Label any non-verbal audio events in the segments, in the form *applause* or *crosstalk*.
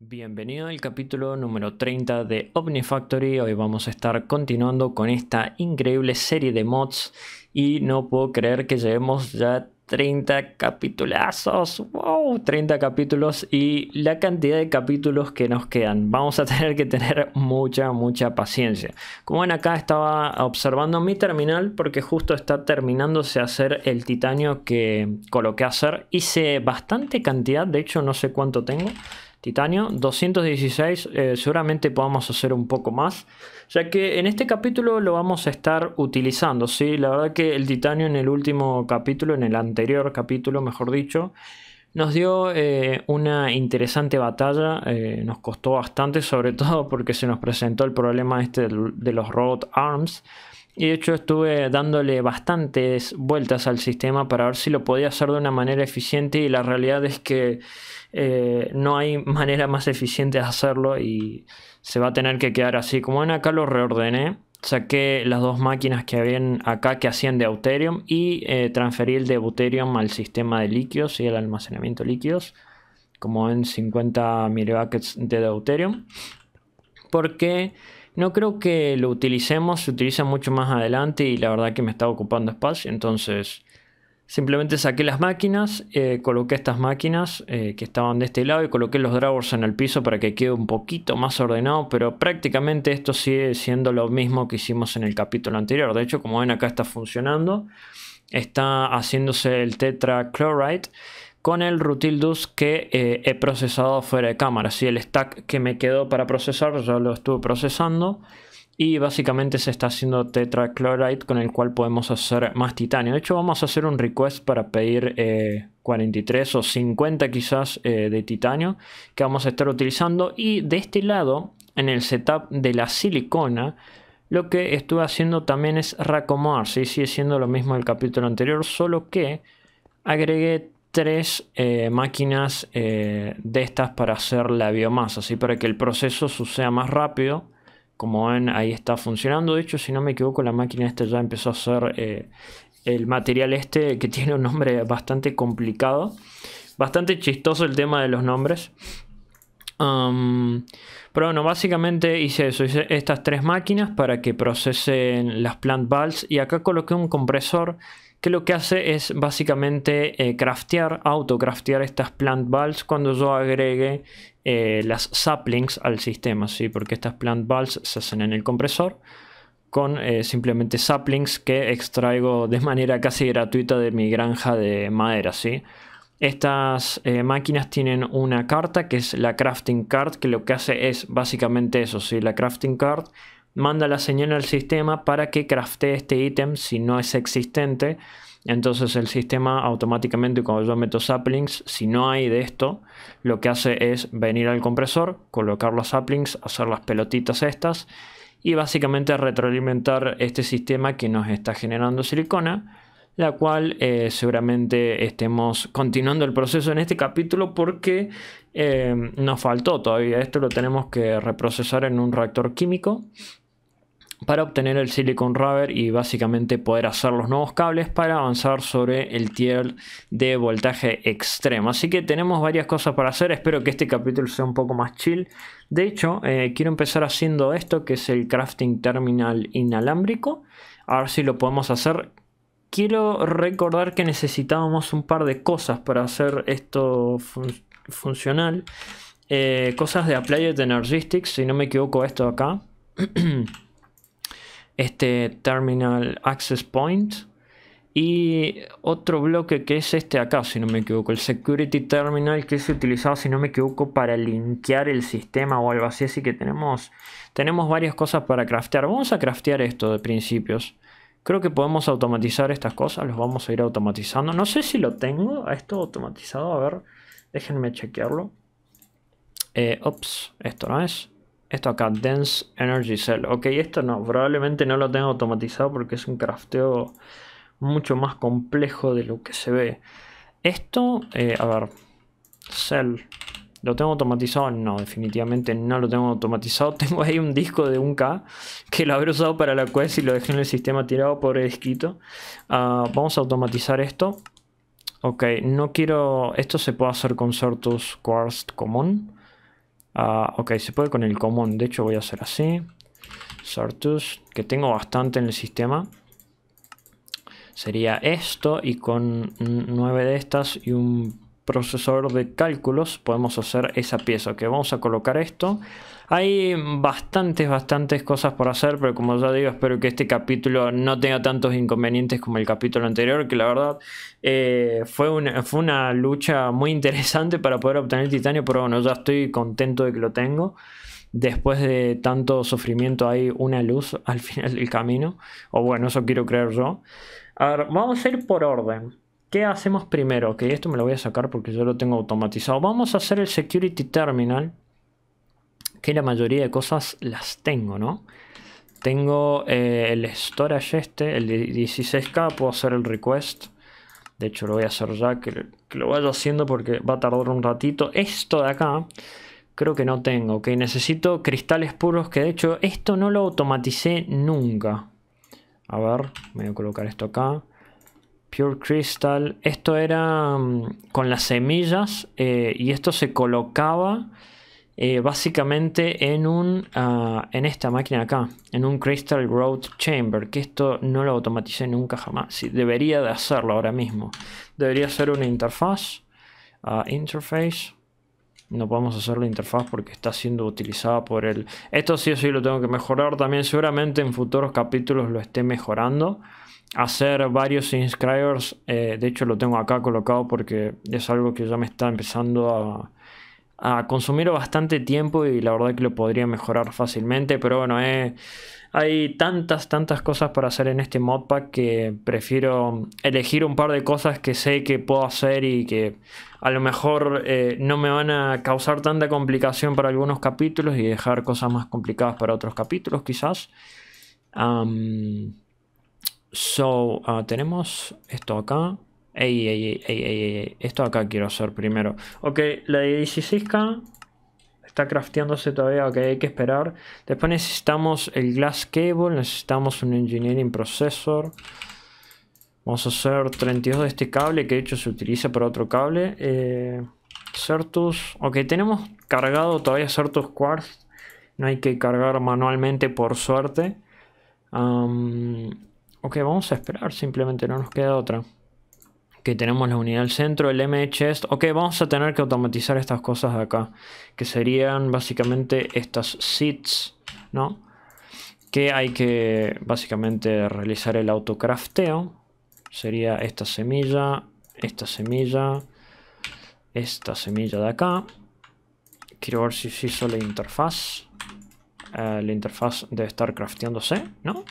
Bienvenido al capítulo número 30 de OmniFactory. Hoy vamos a estar continuando con esta increíble serie de mods y no puedo creer que llevemos ya 30 capitulazos. ¡Wow! 30 capítulos y la cantidad de capítulos que nos quedan. Vamos a *laughs* tener que tener mucha, mucha paciencia. Como ven acá estaba observando mi terminal porque justo está terminándose hacer el titanio que coloqué a hacer. Hice bastante cantidad, de hecho no sé cuánto tengo titanio. 216 eh, seguramente podamos hacer un poco más, ya que en este capítulo lo vamos a estar utilizando, ¿sí? La verdad que el titanio en el último capítulo, en el anterior capítulo mejor dicho, nos dio eh, una interesante batalla, eh, nos costó bastante, sobre *laughs* todo porque se nos presentó el problema este de los robot arms, y de hecho estuve dándole bastantes vueltas al sistema para ver si lo podía hacer de una manera eficiente y la realidad es que eh, no hay *laughs* manera más eficiente de hacerlo y se va a tener que quedar así. Como ven acá lo reordené, saqué las dos máquinas que habían acá que hacían de y eh, transferí el deuterium al sistema de líquidos y el almacenamiento de líquidos. Como ven 50 milibuckets de Deuterium. Porque no creo que lo utilicemos, se utiliza mucho más adelante y la verdad que me está ocupando espacio, entonces simplemente saqué las máquinas, eh, coloqué estas máquinas eh, que estaban de este lado y coloqué los drawers en el piso para que quede un poquito más ordenado, pero prácticamente esto sigue siendo lo mismo que hicimos en el capítulo anterior. De hecho, como ven acá está funcionando, está haciéndose el chloride con el rutildus que eh, he procesado fuera de cámara. Si el stack que me quedó para procesar ya lo estuve procesando y básicamente se está haciendo tetrachloride con el cual podemos hacer más titanio. De hecho vamos a hacer un request para pedir 43 eh, o 50 quizás eh, de titanio que vamos a estar utilizando y de este lado en el setup de la silicona lo que estuve haciendo también es racomar, ¿sí? sigue siendo lo mismo del capítulo anterior, solo que agregué tres eh, máquinas eh, de estas para hacer la biomasa, así para que el proceso suceda más rápido. Como ven, ahí está funcionando. De hecho, si no me equivoco, la máquina esta ya empezó a hacer eh, el material este que *laughs* tiene un nombre bastante complicado. Bastante chistoso el tema de los nombres. Um, pero bueno, básicamente hice eso, hice estas tres máquinas para que procesen las plant balls. y acá coloqué un compresor que lo que hace es básicamente eh, craftear, autocraftear estas plant balls cuando yo agregue eh, las saplings al sistema, ¿sí? porque estas plant balls se hacen en el compresor con eh, simplemente saplings que extraigo *laughs* de manera casi gratuita de mi granja de madera. ¿sí? Estas eh, máquinas tienen una carta que es la crafting card, que lo que hace es básicamente eso, ¿sí? la crafting card manda la señal al sistema para que craftee este ítem si no es existente. Entonces el sistema automáticamente cuando yo meto saplings, si no hay de esto, lo que hace es venir al compresor, colocar los saplings, hacer las pelotitas estas y básicamente retroalimentar este sistema que nos está generando silicona, la cual eh, seguramente estemos continuando el proceso en este capítulo porque eh, nos faltó todavía. Esto lo tenemos que reprocesar en un reactor químico para obtener el silicon rubber y básicamente poder hacer los nuevos cables para avanzar sobre el tier de voltaje extremo. Así que tenemos varias cosas para hacer, espero que este capítulo sea un poco más chill. De hecho, eh, quiero empezar haciendo esto que es el crafting terminal inalámbrico. A ver si lo podemos hacer. Quiero recordar que necesitábamos un par de cosas para hacer esto funcional. Eh, cosas de Applied Energistics, si no me equivoco esto acá. *clears throat* este Terminal Access Point y otro bloque que es este acá, si no me equivoco, el Security Terminal que se utilizaba si no me equivoco, para linkear el sistema o algo así. Así que tenemos, tenemos varias cosas para craftear. Vamos a craftear esto de principios. Creo que podemos automatizar estas cosas, los vamos a ir automatizando. No sé si lo tengo a esto automatizado, a ver, déjenme chequearlo. Eh, ops, esto no es. Esto acá, Dense Energy Cell. Ok, esto no, probablemente no lo tenga automatizado porque es un crafteo mucho más complejo de lo que se ve. Esto, eh, a ver, Cell. ¿Lo tengo automatizado? No, definitivamente no lo tengo automatizado. *laughs* Tengo ahí un disco de 1K que lo habré usado para la quest y lo dejé en el sistema tirado por el disquito. Ah, vamos a automatizar esto. Ok, no quiero... Esto se puede hacer con Sortus Quartz común. Ah, ok, se puede con el común. De hecho voy a hacer así. Sartus, que tengo bastante en el sistema. Sería esto y con nueve de estas y un procesador de cálculos podemos hacer esa pieza. que vamos a colocar esto. Hay bastantes, bastantes cosas por hacer, pero como ya digo, espero que este capítulo no tenga tantos inconvenientes como el capítulo anterior, que la verdad eh, fue, una, fue una lucha muy interesante para poder obtener titanio, pero bueno, ya estoy contento de que lo tengo después de tanto sufrimiento hay una luz al *laughs* final del camino. O bueno, eso quiero creer yo. A ver, vamos a ir por orden. ¿Qué hacemos primero? Ok, esto me lo voy a sacar porque yo lo tengo automatizado. Vamos a hacer el Security Terminal. Que la mayoría de cosas las tengo, ¿no? Tengo eh, el storage este, el 16K. Puedo hacer el request. De hecho lo voy a hacer ya, que, lo vaya haciendo porque va a tardar un ratito. Esto de acá creo que no tengo, ok. Necesito cristales puros, que de hecho esto no lo automaticé nunca. A ver, voy a colocar esto acá. Pure Crystal. Esto era mm, con las semillas eh, y esto se colocaba eh, básicamente en un ah, en esta máquina acá, en un Crystal Growth Chamber, que esto no lo automaticé nunca jamás. debería de hacerlo ahora mismo. Debería ser una interfaz, ah, interface. No podemos hacer la interfaz porque está siendo utilizada por el... Esto sí o sí lo tengo que mejorar. También seguramente en futuros capítulos lo esté mejorando hacer varios inscribers. Eh, de hecho, lo tengo acá colocado porque es algo que ya me está empezando a, consumir bastante tiempo y la verdad que lo podría mejorar fácilmente. Pero bueno, eh, hay tantas, tantas cosas para hacer en este modpack que prefiero elegir un par de cosas que sé que puedo hacer y que a lo mejor eh, no me van a causar tanta complicación para algunos capítulos y dejar cosas más complicadas para otros capítulos quizás. So, ah, tenemos esto acá. esto acá quiero hacer primero. Ok, la 16K está crafteándose todavía, ok, hay que esperar. Después necesitamos el Glass Cable, necesitamos un Engineering Processor. Vamos a hacer 32 de este cable, que de hecho se utiliza para otro cable. Eh, Certus, ok, tenemos cargado todavía Certus Quartz. No hay que cargar manualmente, por suerte. Ok, vamos a esperar, simplemente no nos queda otra. Que tenemos la unidad del centro, el MHS. Ok, vamos a tener que automatizar estas cosas de acá. Que serían básicamente estas seeds, ¿no? Que hay que básicamente realizar el autocrafteo. Sería esta semilla, esta semilla, esta semilla de acá. Quiero ver si se hizo la interfaz. Eh, la interfaz debe estar crafteándose, ¿no?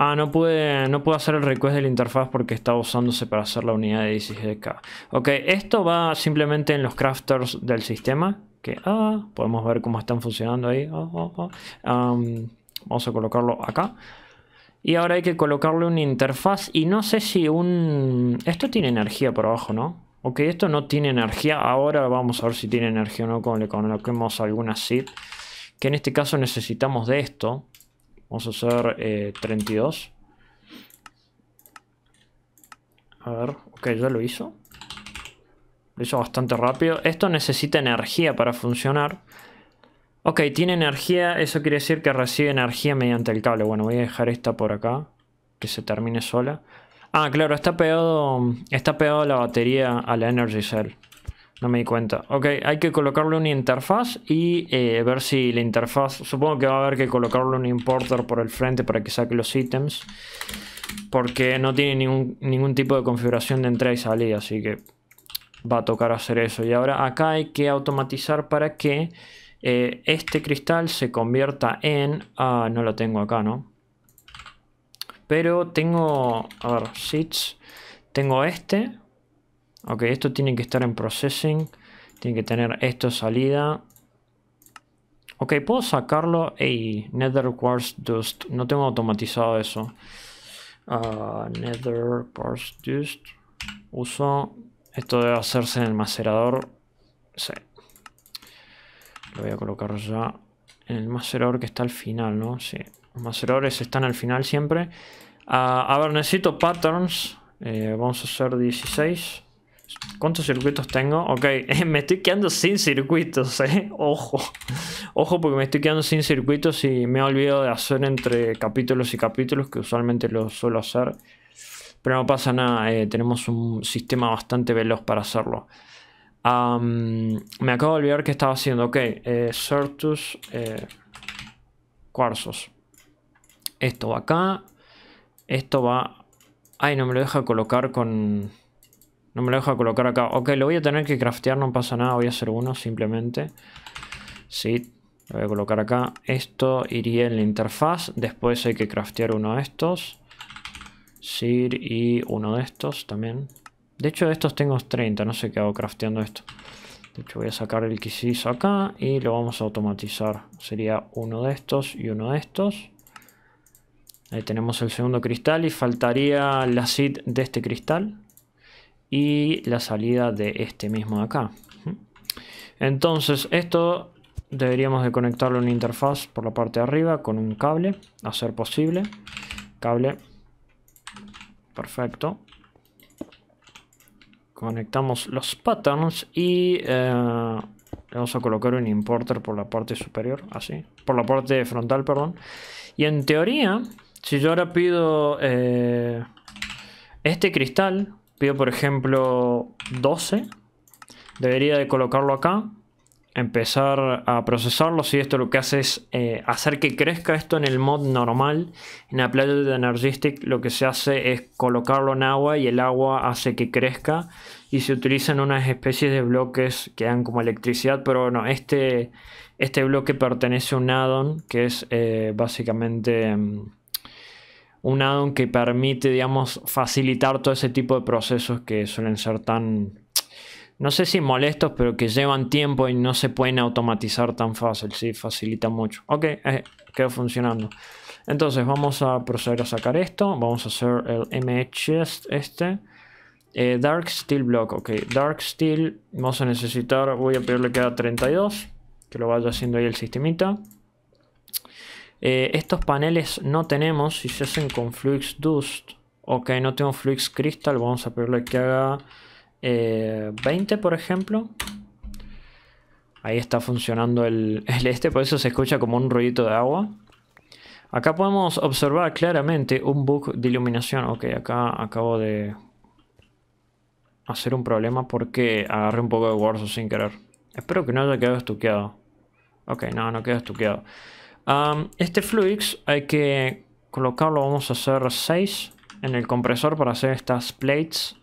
Ah, no pude, no puedo hacer el request de la interfaz porque estaba usándose para hacer la unidad de 16K. Ok, esto va simplemente en los crafters del sistema. Que, ah, podemos ver cómo están funcionando ahí. Ah, ah, vamos a colocarlo acá. Y ahora hay que colocarle una interfaz. Y no sé si un... Esto tiene energía por abajo, ¿no? Ok, esto no tiene energía. Ahora vamos a ver si tiene energía o no. Cuando le coloquemos alguna seed. Que en este caso necesitamos de esto. Vamos a hacer 32. Eh, a ver, ok, ya lo hizo. Lo hizo bastante rápido. Esto necesita energía para funcionar. Ok, tiene energía. Eso quiere decir que recibe energía mediante el cable. Bueno, voy a dejar esta por acá. Que se termine sola. Ah, claro, está pegado, está pegado la batería a la Energy Cell. No me di cuenta. Ok, hay que colocarle una interfaz y eh, ver si la interfaz... Supongo que va a haber que colocarle un importer por el frente para que saque los ítems. Porque no tiene ningún, tipo de configuración de entrada y salida, así que va a tocar hacer eso. Y ahora acá hay que automatizar para que eh, este cristal se convierta en... Ah, no lo tengo acá, ¿no? Pero tengo... A ver, sits. Tengo este Ok, esto tiene que estar en processing. Tiene que tener esto salida. Ok, puedo sacarlo. Ey, Nether Quartz Dust. No tengo automatizado eso. Ah, nether Quartz Dust. Uso. Esto debe hacerse en el macerador. Sí. Lo voy a colocar ya en el macerador que está al final, ¿no? Sí. Los maceradores están al final siempre. Ah, a ver, necesito patterns. Eh, vamos a hacer 16. ¿Cuántos circuitos tengo? Ok, *laughs* me estoy quedando sin circuitos, eh. Ojo. Ojo porque me estoy quedando sin circuitos y me he olvidado de hacer entre capítulos y capítulos, que usualmente lo suelo hacer. Pero no pasa nada, eh, tenemos un sistema bastante veloz para hacerlo. me acabo de olvidar que estaba haciendo. Ok, eh, Certus. cuarzos. Eh, Esto va acá. Esto va... Ay, no me lo deja colocar con... No me lo deja colocar acá. Ok, lo voy a tener que craftear, no pasa nada. Voy a hacer uno simplemente. Sí, lo voy a colocar acá. Esto iría en la interfaz. Después hay que craftear uno de estos. Sir y uno de estos también. De hecho, de estos tengo 30. No sé qué hago crafteando esto. De hecho, voy a sacar el que acá y lo vamos a automatizar. Sería uno de estos y uno de estos. Ahí tenemos el segundo cristal y faltaría la seed de este cristal y la salida de este mismo acá. Entonces esto deberíamos de conectarlo a una interfaz por la parte de arriba con un cable, a ser posible. Cable. Perfecto. Conectamos los patterns y eh, vamos a colocar un importer por la parte superior, así. Por la parte frontal, perdón. Y en teoría, si yo ahora pido eh, este cristal Pido, por ejemplo, 12. Debería de colocarlo acá. Empezar a procesarlo. Si esto lo que hace es eh, hacer que crezca esto en el mod normal. En la playa de Energistic lo que se hace es colocarlo en agua y el agua hace que crezca. Y se utilizan unas especies de bloques que dan como electricidad. Pero bueno, este, este bloque pertenece a un addon que es eh, básicamente... Mm, un addon que permite, digamos, facilitar todo ese tipo de procesos que suelen ser tan, no sé si molestos, pero que llevan tiempo y no se pueden automatizar tan fácil, sí, facilita mucho. Ok, eh, quedó funcionando. Entonces vamos a proceder a sacar esto, vamos a hacer el mhs este. Eh, dark Steel Block, ok, Dark Steel, vamos a necesitar, voy a pedirle que haga 32, que lo vaya haciendo ahí el sistemita. Eh, estos paneles no tenemos, si se hacen con Flux Dust. Ok, no tengo Flux Crystal, vamos a pedirle que haga 20 eh, por ejemplo. Ahí está funcionando *laughs* el, este, por eso se escucha como un ruidito de agua. Acá podemos observar claramente un bug de iluminación. Ok, acá acabo de hacer un problema porque agarré un poco de Warzone sin querer. Espero que no haya quedado estuqueado. Ok, no, no queda estuqueado este flux hay que colocarlo, vamos a hacer 6 en el compresor para hacer estas plates.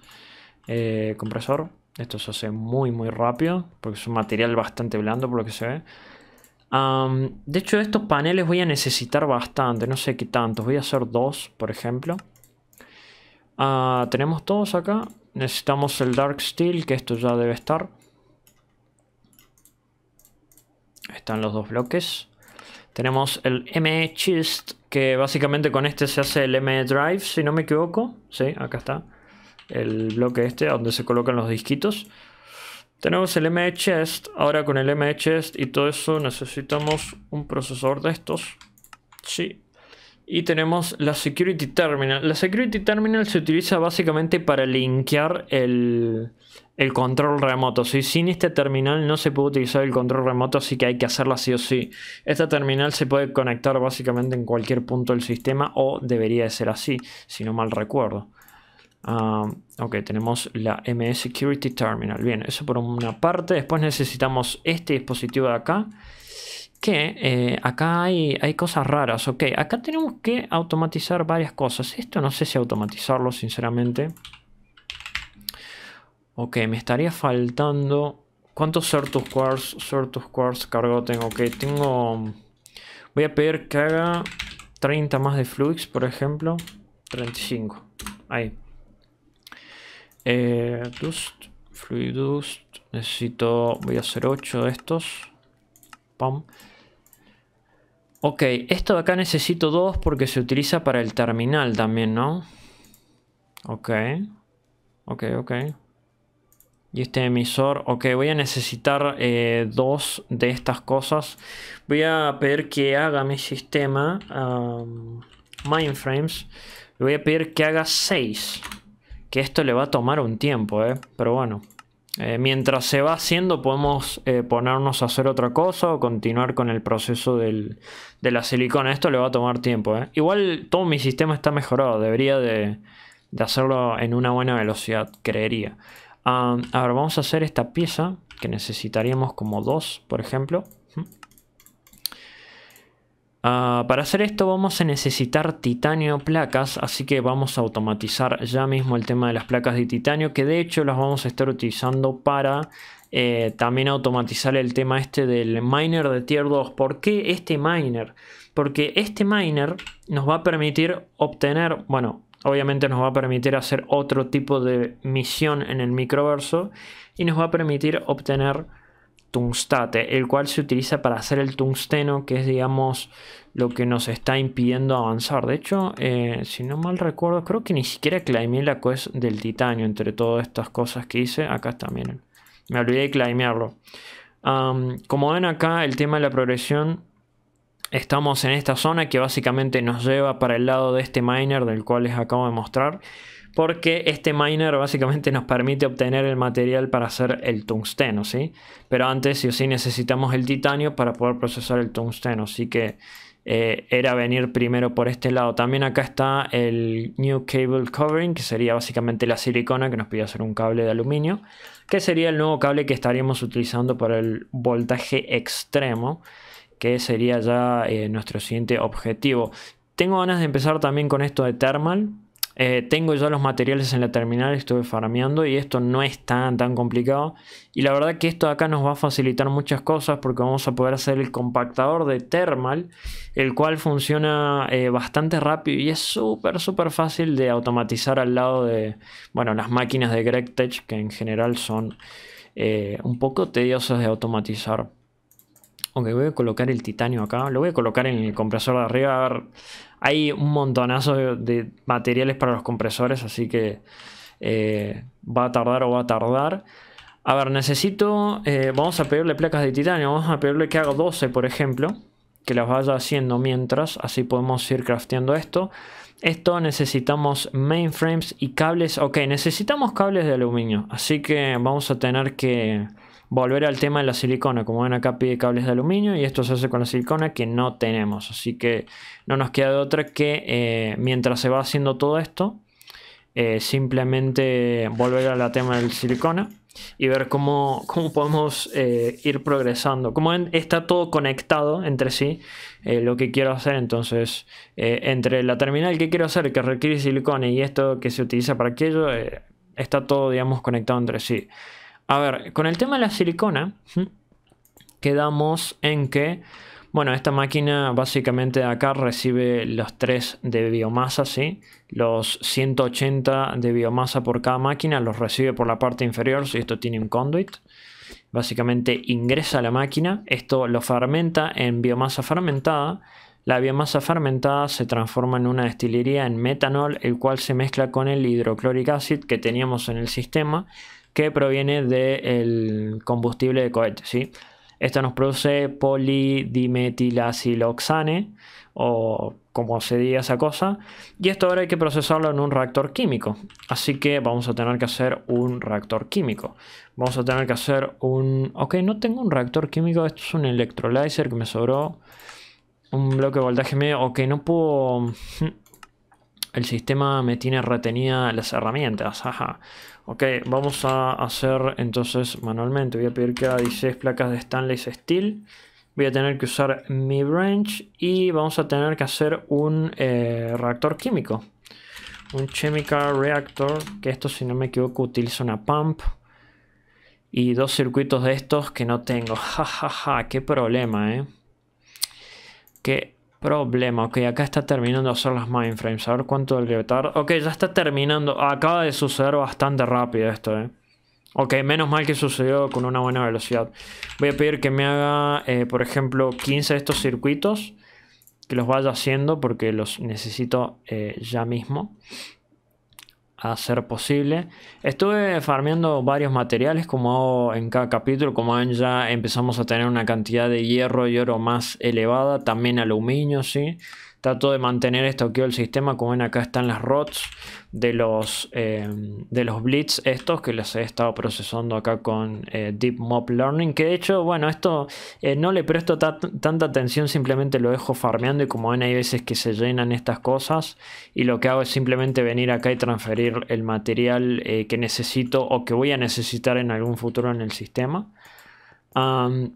Eh, compresor, esto se hace muy muy rápido porque es un material bastante blando por lo que se ve. de hecho estos paneles voy a necesitar bastante, no sé qué tantos, voy a hacer dos por ejemplo. Ah, tenemos todos acá, necesitamos el Dark Steel que esto ya debe estar. Están los dos bloques. Tenemos el ME que básicamente con este se hace el ME Drive, si no me equivoco. Sí, acá está. El bloque este, donde se colocan los disquitos. Tenemos el M Chest. Ahora con el ME Chest y todo eso necesitamos un procesador de estos. Sí. Y tenemos la Security Terminal. La Security Terminal se utiliza básicamente para linkear el el control remoto. Si sin este terminal no se puede utilizar el control remoto, así que hay que hacerlo así o sí. Esta terminal se puede conectar básicamente en cualquier punto del sistema o debería de ser así, si no mal recuerdo. Ah, ok, tenemos la MS Security Terminal. Bien, eso por una parte. Después necesitamos este dispositivo de acá. Que eh, acá hay, hay cosas raras. Ok, acá tenemos que automatizar varias cosas. Esto no sé si automatizarlo, sinceramente. Ok, me estaría faltando... ¿Cuántos Certus Quartz, Certus Quartz cargado tengo? Ok, tengo... Voy a pedir que haga 30 más de Flux, por ejemplo. 35. Ahí. Eh, Fluid dust, Fluidust. Necesito... Voy a hacer 8 de estos. Pam. Ok, esto de acá necesito 2 porque se utiliza para el terminal también, ¿no? Ok. Ok, ok. Y este emisor, ok, voy a necesitar eh, dos de estas cosas. Voy a pedir que haga mi sistema, um, Le voy a pedir que haga seis. Que esto le va a tomar un tiempo, eh, pero bueno. Eh, mientras se va haciendo podemos eh, ponernos a hacer otra cosa o continuar con el proceso de la silicona. Esto le va a tomar tiempo. ¿eh? Igual todo mi sistema está mejorado. Debería de, de hacerlo en una buena velocidad, creería a ahora vamos a hacer esta pieza que necesitaríamos como dos, por ejemplo. Ah, para hacer esto vamos a necesitar titanio placas, así que vamos a automatizar ya mismo el tema de las placas de titanio, que de hecho las vamos a estar utilizando para eh, también automatizar el tema este del miner de tier 2. ¿Por qué este miner? Porque este miner nos va a permitir obtener, bueno, Obviamente nos va a permitir hacer otro tipo de misión en el microverso y nos va a permitir obtener tungstate, el cual se utiliza para hacer el tungsteno, que es digamos lo que nos está impidiendo avanzar. De hecho, eh, si no mal recuerdo, creo que ni siquiera claimé la quest del titanio entre todas estas cosas que hice. Acá está, miren. Me olvidé de claimarlo. como ven acá, el tema de la progresión estamos en esta zona que básicamente nos lleva para el lado de este miner del cual les acabo de mostrar porque este miner básicamente nos permite obtener el material para hacer el tungsteno, ¿sí? Pero antes sí o sí necesitamos el titanio para poder procesar el tungsteno, así que eh, era venir primero por este lado. También acá está el New Cable Covering, que sería básicamente la silicona que nos pide hacer un cable de aluminio, que sería el nuevo cable que estaríamos utilizando para el voltaje extremo que sería ya eh, nuestro siguiente objetivo. Tengo ganas de empezar también con esto de thermal. Eh, tengo ya los materiales en la terminal, estuve farmeando y esto no es tan, tan complicado. Y la verdad que esto acá nos va a facilitar muchas cosas porque vamos a poder hacer el compactador de thermal, el cual funciona eh, bastante rápido y es súper, súper fácil de automatizar al lado de, bueno, las máquinas de GregTech que en general son un poco tediosas de automatizar. Aunque voy a colocar el titanio acá. Lo voy a colocar en el compresor de arriba. A ver, hay un montonazo de, materiales para los compresores, así que eh, va a tardar o va a tardar. A ver, necesito... Eh, vamos a pedirle placas de titanio. Vamos a pedirle que haga 12, por ejemplo. Que las vaya haciendo mientras. Así podemos ir crafteando esto. Esto necesitamos mainframes y cables. Ok, necesitamos cables de aluminio. Así que vamos a tener que Volver al tema de la silicona, como ven acá pide cables de aluminio y esto se hace con la silicona que no tenemos, así que no nos queda de otra que eh, mientras se va haciendo todo esto, eh, simplemente volver al tema del silicona y ver cómo, podemos eh, ir progresando. Como ven, está todo conectado entre sí lo que quiero hacer. Entonces, entre la terminal que quiero hacer, que requiere silicona, y esto que se utiliza para aquello, está todo, digamos, conectado entre sí. A ver, con el tema de la silicona, quedamos en que, bueno, esta máquina básicamente acá recibe los 3 de biomasa, ¿sí? Los 180 de biomasa por cada máquina los recibe por la parte inferior, si esto tiene un conduit. Básicamente ingresa a la máquina, esto lo fermenta en biomasa fermentada. La biomasa fermentada se transforma en una destilería en metanol, el cual se mezcla con el hidrocloric acid que teníamos en el sistema que proviene del combustible de cohete, ¿sí? Esta nos produce polidimetilaciloxane o como se diga esa cosa. Y esto ahora hay que procesarlo en un reactor químico. Así que vamos a tener que hacer un reactor químico. Vamos a tener que hacer un... Ok, no tengo un reactor químico. Esto es un electrolyzer que me sobró. Un bloque de voltaje medio. Ok, no puedo... *laughs* El sistema me tiene retenida las herramientas. Ajá. Ok, vamos a hacer entonces manualmente. Voy a pedir que haga 16 placas de stainless steel. Voy a tener que usar mi branch y vamos a tener que hacer un eh, reactor químico. Un chemical reactor, que esto si no me equivoco utiliza una pump. Y dos circuitos de estos que no tengo. Jajaja, *laughs* ja, ja, qué problema, ¿eh? Que Problema, ok, acá está terminando de hacer las mainframes. A ver cuánto le tarda. Ok, ya está terminando. Acaba de suceder bastante rápido esto, eh. Ok, menos mal que sucedió con una buena velocidad. Voy a pedir que me haga, eh, por ejemplo, 15 de estos circuitos. Que los vaya haciendo porque los necesito eh, ya mismo a ser posible. Estuve farmeando varios materiales como hago en cada capítulo, como ven ya empezamos a tener una cantidad de hierro y oro más elevada, también aluminio, sí. Trato de mantener esto estoqueado el sistema. Como ven acá están las rots de los, eh, de los blitz estos que los he estado procesando acá con eh, Deep Mob Learning. Que de hecho, bueno, esto eh, no le presto tanta atención. Simplemente lo dejo farmeando y como ven hay veces que se llenan estas cosas. Y lo que hago es simplemente venir acá y transferir el material que necesito o que voy a necesitar en algún futuro en el sistema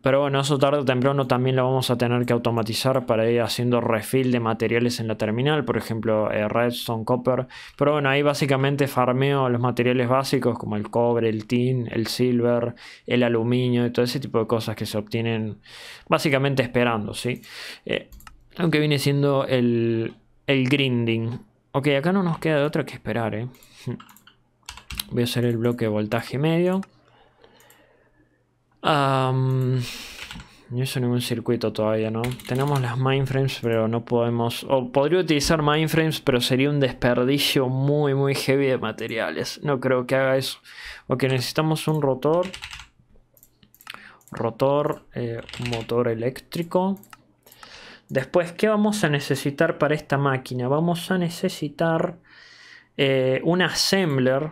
pero bueno, eso tarde o temprano también lo vamos a tener que automatizar para ir haciendo refill de materiales en la terminal, por ejemplo, eh, redstone, copper. Pero bueno, ahí básicamente farmeo los materiales básicos como el cobre, el tin, el silver, el aluminio y todo ese tipo de cosas que se obtienen básicamente esperando, ¿sí? aunque eh, viene siendo el, grinding. Ok, acá no nos queda de otra que esperar, ¿eh? *laughs* Voy a hacer el bloque de voltaje medio no hizo ningún circuito todavía, ¿no? Tenemos las mainframes, pero no podemos... O podría utilizar mainframes, pero sería un desperdicio muy, muy heavy de materiales. No creo que haga eso. Ok, necesitamos un rotor. Rotor, eh, motor eléctrico. Después, ¿qué vamos a necesitar para esta máquina? Vamos a necesitar eh, un assembler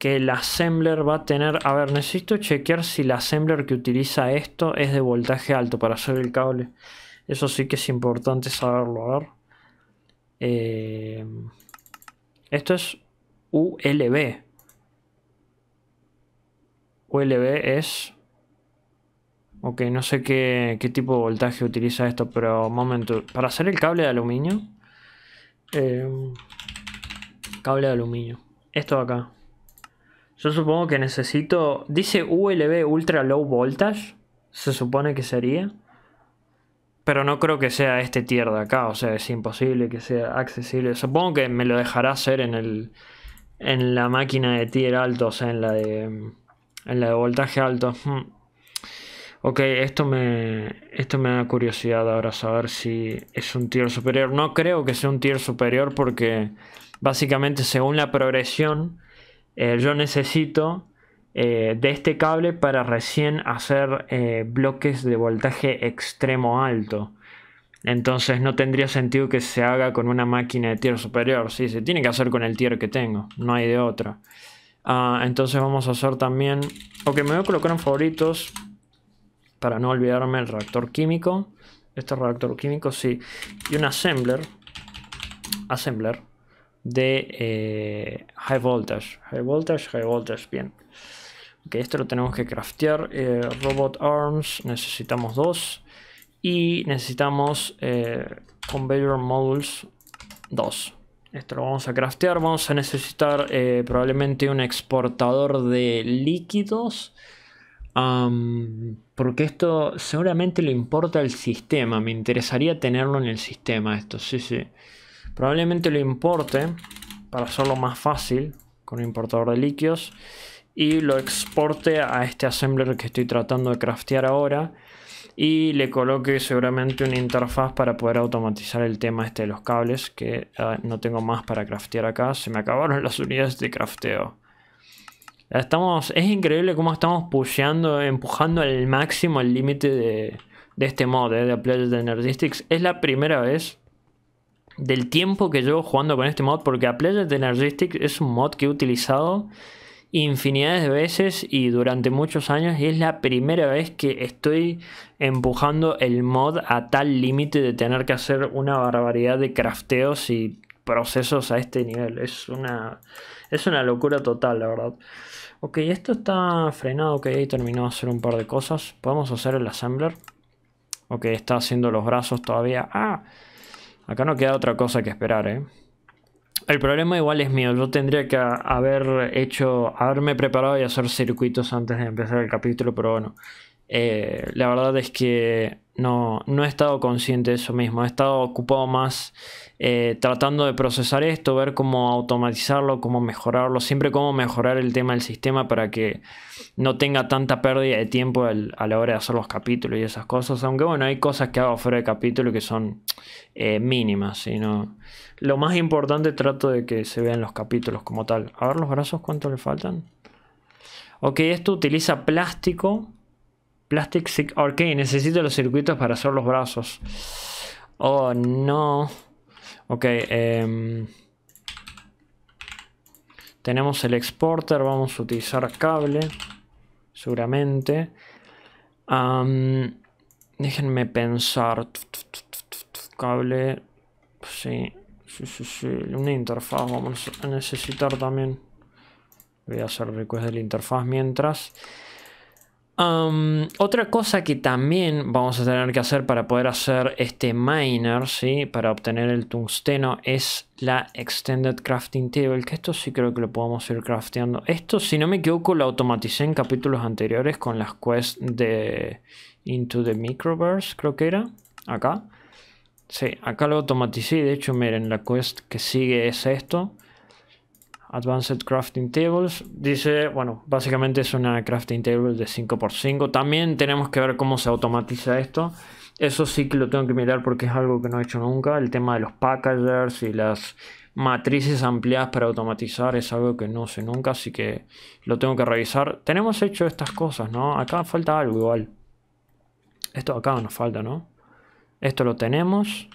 que el assembler va a tener... A ver, necesito chequear si el assembler que utiliza esto es de voltaje alto para hacer el cable. Eso sí que es importante saberlo. A ver. Eh, esto es ULB. ULB es... Ok, no sé qué, tipo de voltaje utiliza esto, pero momento. Para hacer el cable de aluminio... Eh, cable de aluminio. Esto de acá. Yo supongo que necesito... Dice ULB Ultra Low Voltage. Se supone que sería. Pero no creo que sea este tier de acá. O sea, es imposible que sea accesible. Supongo que me lo dejará hacer en el... En la máquina de tier alto. O sea, en la de... En la de voltaje alto. Hmm. Ok, esto me, esto me da curiosidad ahora saber si es un tier superior. No creo que sea un tier superior porque básicamente según la progresión eh, yo necesito eh, de este cable para recién hacer eh, bloques de voltaje extremo alto. Entonces no tendría sentido que se haga con una máquina de tier superior. Sí, se tiene que hacer con el tier que tengo. No hay de otra. Ah, entonces vamos a hacer también... Ok, me voy a colocar en favoritos para no olvidarme el reactor químico. Este reactor químico, sí. Y un assembler. Assembler de eh, high voltage. High voltage, high voltage, bien. Ok, esto lo tenemos que craftear. Eh, robot arms, necesitamos dos. Y necesitamos eh, conveyor modules 2. Esto lo vamos a craftear. Vamos a necesitar probablemente un exportador de líquidos. porque esto seguramente le importa el sistema. Me interesaría tenerlo en el sistema. Esto, sí, sí. Probablemente lo importe para hacerlo más fácil con un importador de líquidos y lo exporte a este assembler que estoy tratando de craftear ahora y le coloque seguramente una interfaz para poder automatizar el tema este de los cables que eh, no tengo más para craftear acá se me acabaron las unidades de crafteo estamos es increíble cómo estamos pusheando empujando al máximo el límite de, este mod eh, de Applied Energistics es la primera vez del tiempo que llevo jugando con este mod, porque a Applied Energistic es un mod que he utilizado infinidades de veces y durante muchos años y es la primera vez que estoy empujando el mod a tal límite de tener que hacer una barbaridad de crafteos y procesos a este nivel. Es una, es una locura total, la verdad. Ok, esto está frenado, ok, ahí terminó de hacer un par de cosas. Podemos hacer el assembler. Ok, está haciendo los brazos todavía. Ah, Acá no queda otra cosa que esperar, ¿eh? El problema igual es mío, yo tendría que haber hecho, haberme preparado y hacer circuitos antes de empezar el capítulo, pero bueno, eh, la verdad es que no, he estado consciente de eso mismo, he estado ocupado más eh, tratando de procesar esto, ver cómo automatizarlo, cómo mejorarlo, siempre cómo mejorar el tema del sistema para que no tenga tanta pérdida de tiempo a la hora de hacer los capítulos y esas cosas, aunque bueno, hay cosas que hago fuera de capítulo que son eh, mínimas, sino lo más importante trato de que se vean los capítulos como tal. A ver los brazos, ¿cuánto le faltan? Ok, esto utiliza plástico Plastic Sick ah, Necesito los circuitos para hacer los brazos. Oh, no. Ok. Em. tenemos el exporter. Vamos a utilizar cable. Seguramente. déjenme pensar. Cable. Sí. Sí, sí, sí. Una interfaz vamos a necesitar también. Voy a hacer request de la interfaz mientras otra cosa que también vamos a tener que hacer para poder hacer este miner, ¿sí? para obtener el tungsteno, es la Extended Crafting Table, que esto sí creo que lo podemos ir crafteando. Esto, si no me equivoco, lo automaticé en capítulos anteriores con las quests de Into the Microverse, creo que era, acá. Sí, acá lo automaticé, de hecho, miren, la quest que sigue es esto. Advanced Crafting Tables. Dice, bueno, básicamente es una crafting table de 5x5. También tenemos que ver cómo se automatiza esto. Eso sí que lo tengo que mirar porque es algo que no he hecho nunca. El tema de los packagers y las matrices ampliadas para automatizar es algo que no sé nunca, así que lo tengo que revisar. Tenemos hecho estas cosas, ¿no? Acá falta algo igual. Esto acá nos falta, ¿no? Esto lo tenemos.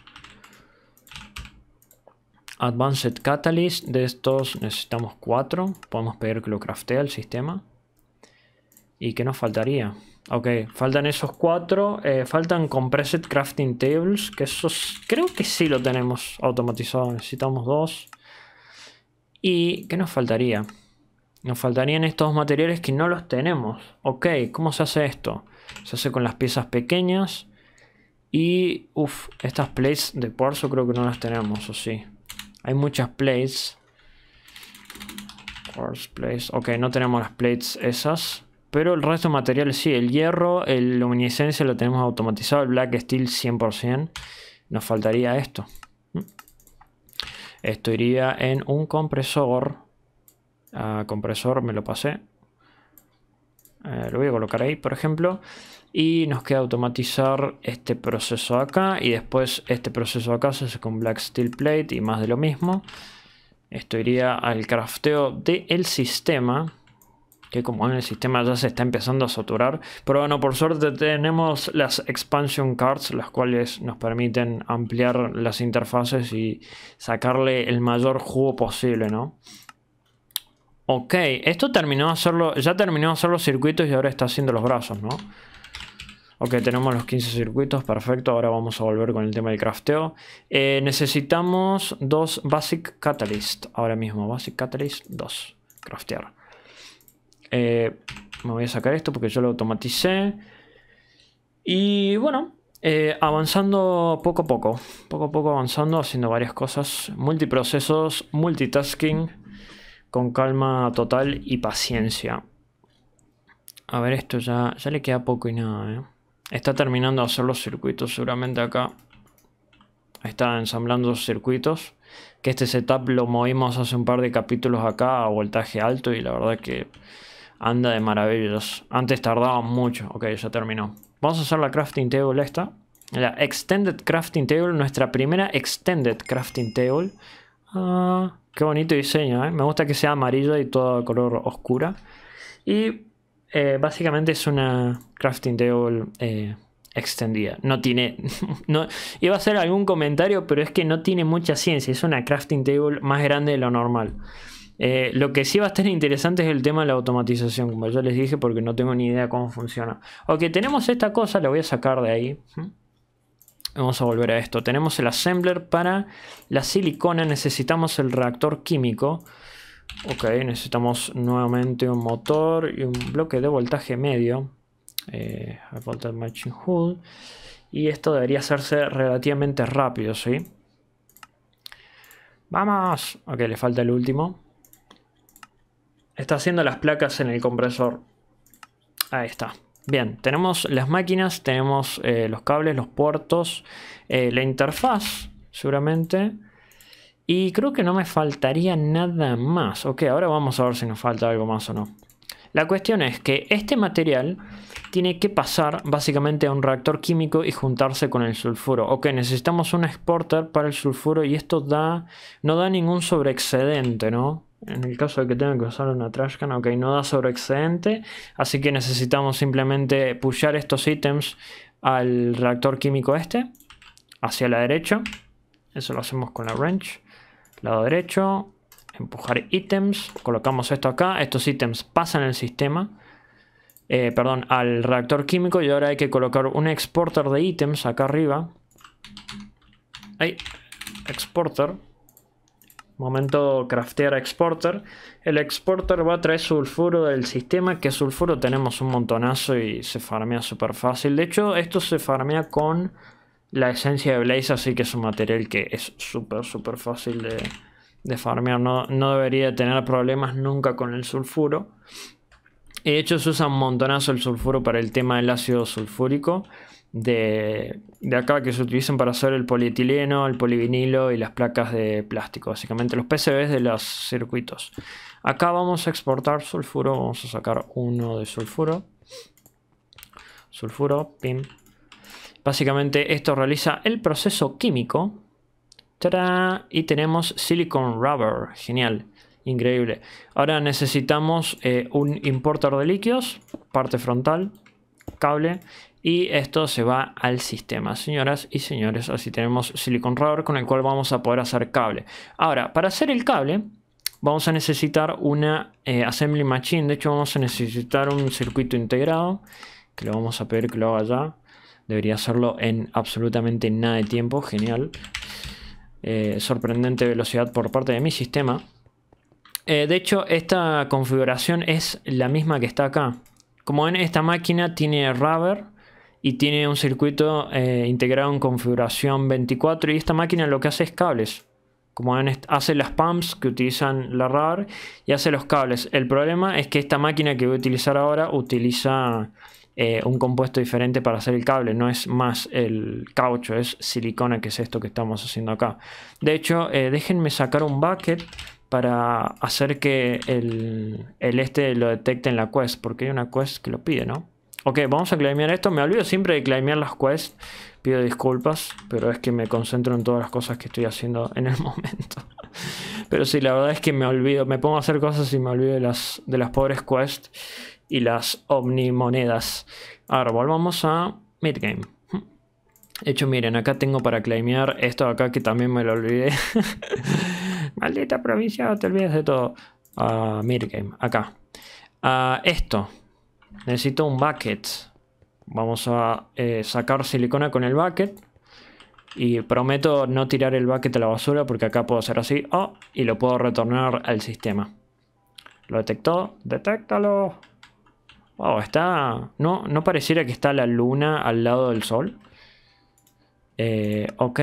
Advanced Catalyst, de estos necesitamos 4. Podemos pedir que lo craftee el sistema. ¿Y qué nos faltaría? Ok, faltan esos 4. Eh, faltan Compressed Crafting Tables, que esos creo que sí lo tenemos automatizado. Necesitamos 2. ¿Y qué nos faltaría? Nos faltarían estos materiales que no los tenemos. Ok, ¿cómo se hace esto? Se hace con las piezas pequeñas. Y, uff, estas plates de cuarzo creo que no las tenemos, o sí. Hay muchas plates. Quartz plates. Ok, no tenemos las plates esas. Pero el resto de materiales sí. El hierro, el luminiscencia lo tenemos automatizado. El black steel 100%. Nos faltaría esto. Mm. Esto iría en un compresor. Ah, compresor me lo pasé. Eh, lo voy a colocar ahí, por ejemplo y nos queda automatizar este proceso acá y después este proceso acá se hace con black steel plate y más de lo mismo esto iría al crafteo del sistema que como en el sistema ya se está empezando a saturar pero bueno por suerte tenemos las expansion cards las cuales nos permiten ampliar las interfaces y sacarle el mayor jugo posible no Ok, esto terminó de hacerlo, ya terminó de hacer los circuitos y ahora está haciendo los brazos, ¿no? Ok, tenemos los 15 circuitos, perfecto. Ahora vamos a volver con el tema del crafteo. Eh, necesitamos dos Basic Catalyst. Ahora mismo, Basic Catalyst 2. Craftear. Eh, me voy a sacar esto porque yo lo automaticé. Y bueno, eh, avanzando poco a poco. Poco a poco avanzando, haciendo varias cosas. Multiprocesos, multitasking. Con calma total y paciencia. A ver, esto ya, ya le queda poco y nada, ¿eh? Está terminando de hacer los circuitos seguramente acá. Está ensamblando los circuitos. Que este setup lo movimos hace un par de capítulos acá a voltaje alto y la verdad que anda de maravillas. Antes tardaba mucho. Ok, ya terminó. Vamos a hacer la crafting table esta. La extended crafting table, nuestra primera extended crafting table. Ah, qué bonito diseño, ¿eh? Me gusta que sea amarillo y todo color oscura. Y eh, básicamente es una crafting table eh, extendida. No tiene. *laughs* No, iba a hacer algún comentario, pero es que no tiene mucha ciencia. Es una crafting table más grande de lo normal. Eh, lo que sí va a estar interesante es el tema de la automatización, como yo les dije, porque no tengo ni idea cómo funciona. Ok, tenemos esta cosa, la voy a sacar de ahí. Vamos a volver a esto. Tenemos el assembler para la silicona, necesitamos el reactor químico. Ok, necesitamos nuevamente un motor y un bloque de voltaje medio. Eh, voltage matching hood. Y esto debería hacerse relativamente rápido, ¿sí? ¡Vamos! Ok, le falta el último. Está haciendo las placas en el compresor. Ahí está. Bien, tenemos las máquinas, tenemos eh, los cables, los puertos, eh, la interfaz, seguramente. Y creo que no me faltaría nada más. Ok, ahora vamos a ver si nos falta algo más o no. La cuestión es que este material tiene que pasar básicamente a un reactor químico y juntarse con el sulfuro. Ok, necesitamos un exporter para el sulfuro y esto da no da ningún sobreexcedente, ¿no? En el caso de que tenga que usar una trash can ok, no da sobreexcedente, así que necesitamos simplemente pushar estos ítems al reactor químico este, hacia la derecha. Eso lo hacemos con la wrench. Lado derecho, empujar ítems, colocamos esto acá, estos ítems pasan el sistema, eh, perdón, al reactor químico y ahora hay que colocar un exporter de ítems acá arriba. Ahí, exporter. Momento craftear exporter. El exporter va a traer sulfuro del sistema, que sulfuro tenemos un montonazo y se farmea súper fácil. De hecho, esto se farmea con la esencia de Blaze, así que es un material que es súper, súper fácil de, farmear. No, no, debería tener problemas nunca con el sulfuro. De hecho, se usa un montonazo el sulfuro para el tema del ácido sulfúrico. De, de acá que se utilizan para hacer el polietileno, el polivinilo y las placas de plástico, básicamente los PCBs de los circuitos. Acá vamos a exportar sulfuro, vamos a sacar uno de sulfuro. Sulfuro, pim, Básicamente esto realiza el proceso químico. Y tenemos silicon rubber. Genial. Increíble. Ahora necesitamos eh, un importer de líquidos, parte frontal, cable. Y esto se va al sistema, señoras y señores. Así tenemos silicon rubber con el cual vamos a poder hacer cable. Ahora, para hacer el cable vamos a necesitar una eh, assembly machine. De hecho vamos a necesitar un circuito integrado. Que lo vamos a pedir que lo haga ya. Debería hacerlo en absolutamente nada de tiempo. Genial. Eh, sorprendente velocidad por parte de mi sistema. Eh, de hecho, esta configuración es la misma que está acá. Como ven, esta máquina tiene rubber y tiene un circuito eh, integrado en configuración 24 y esta máquina lo que hace es cables. Como ven, hace las pumps que utilizan la rubber y hace los cables. El problema es que esta máquina que voy a utilizar ahora utiliza eh, un compuesto diferente para hacer el cable, no es más el caucho, es silicona, que es esto que estamos haciendo acá. De hecho, eh, déjenme sacar un bucket para hacer que el, este lo detecte en la quest, porque hay una quest que lo pide, ¿no? Ok, vamos a claimear esto. Me olvido siempre de claimear las quests. Pido disculpas, pero es que me concentro en todas las cosas que estoy haciendo en el *laughs* momento. pero sí, la verdad es que me olvido. Me pongo a hacer cosas y me olvido de las, de las pobres quests y las omnimonedas. Ahora volvamos a midgame. De hecho, miren, acá tengo para claimear esto acá que también me lo olvidé. *laughs* Maldita provincia, te olvidas de todo. A ah, midgame, acá. Ah, esto. Necesito un bucket. Vamos a eh, sacar silicona con el bucket. Y prometo no tirar el bucket a la basura porque acá puedo hacer así. Oh, y lo puedo retornar al sistema. Lo detectó. Detéctalo. Wow, está... No, no pareciera que está la luna al lado del sol. Eh, ok.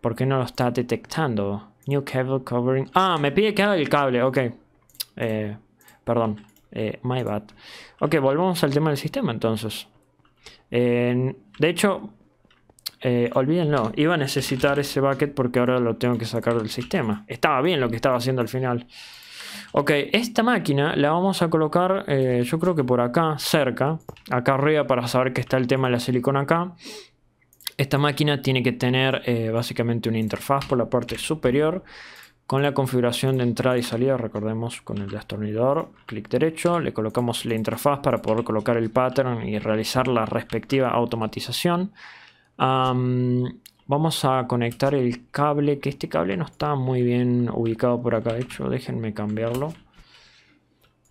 ¿Por qué no lo está detectando? New cable covering... Ah, me pide que haga el cable, ok. Eh, perdón, eh, my bad. Ok, volvamos al tema del sistema entonces. de hecho, eh, olvídenlo, iba a necesitar ese bucket porque ahora lo tengo que sacar del sistema. Estaba bien lo que estaba haciendo al final. Ok, esta máquina la vamos a colocar, eh, yo creo que por acá, cerca, acá arriba para saber que está el tema de la silicona acá. Esta máquina tiene que tener eh, básicamente una interfaz por la parte superior con la configuración de entrada y salida, recordemos con el destornillador, clic derecho, le colocamos la interfaz para poder colocar el pattern y realizar la respectiva automatización. Vamos a conectar el cable, que este cable no está muy bien ubicado por acá. De hecho, déjenme cambiarlo.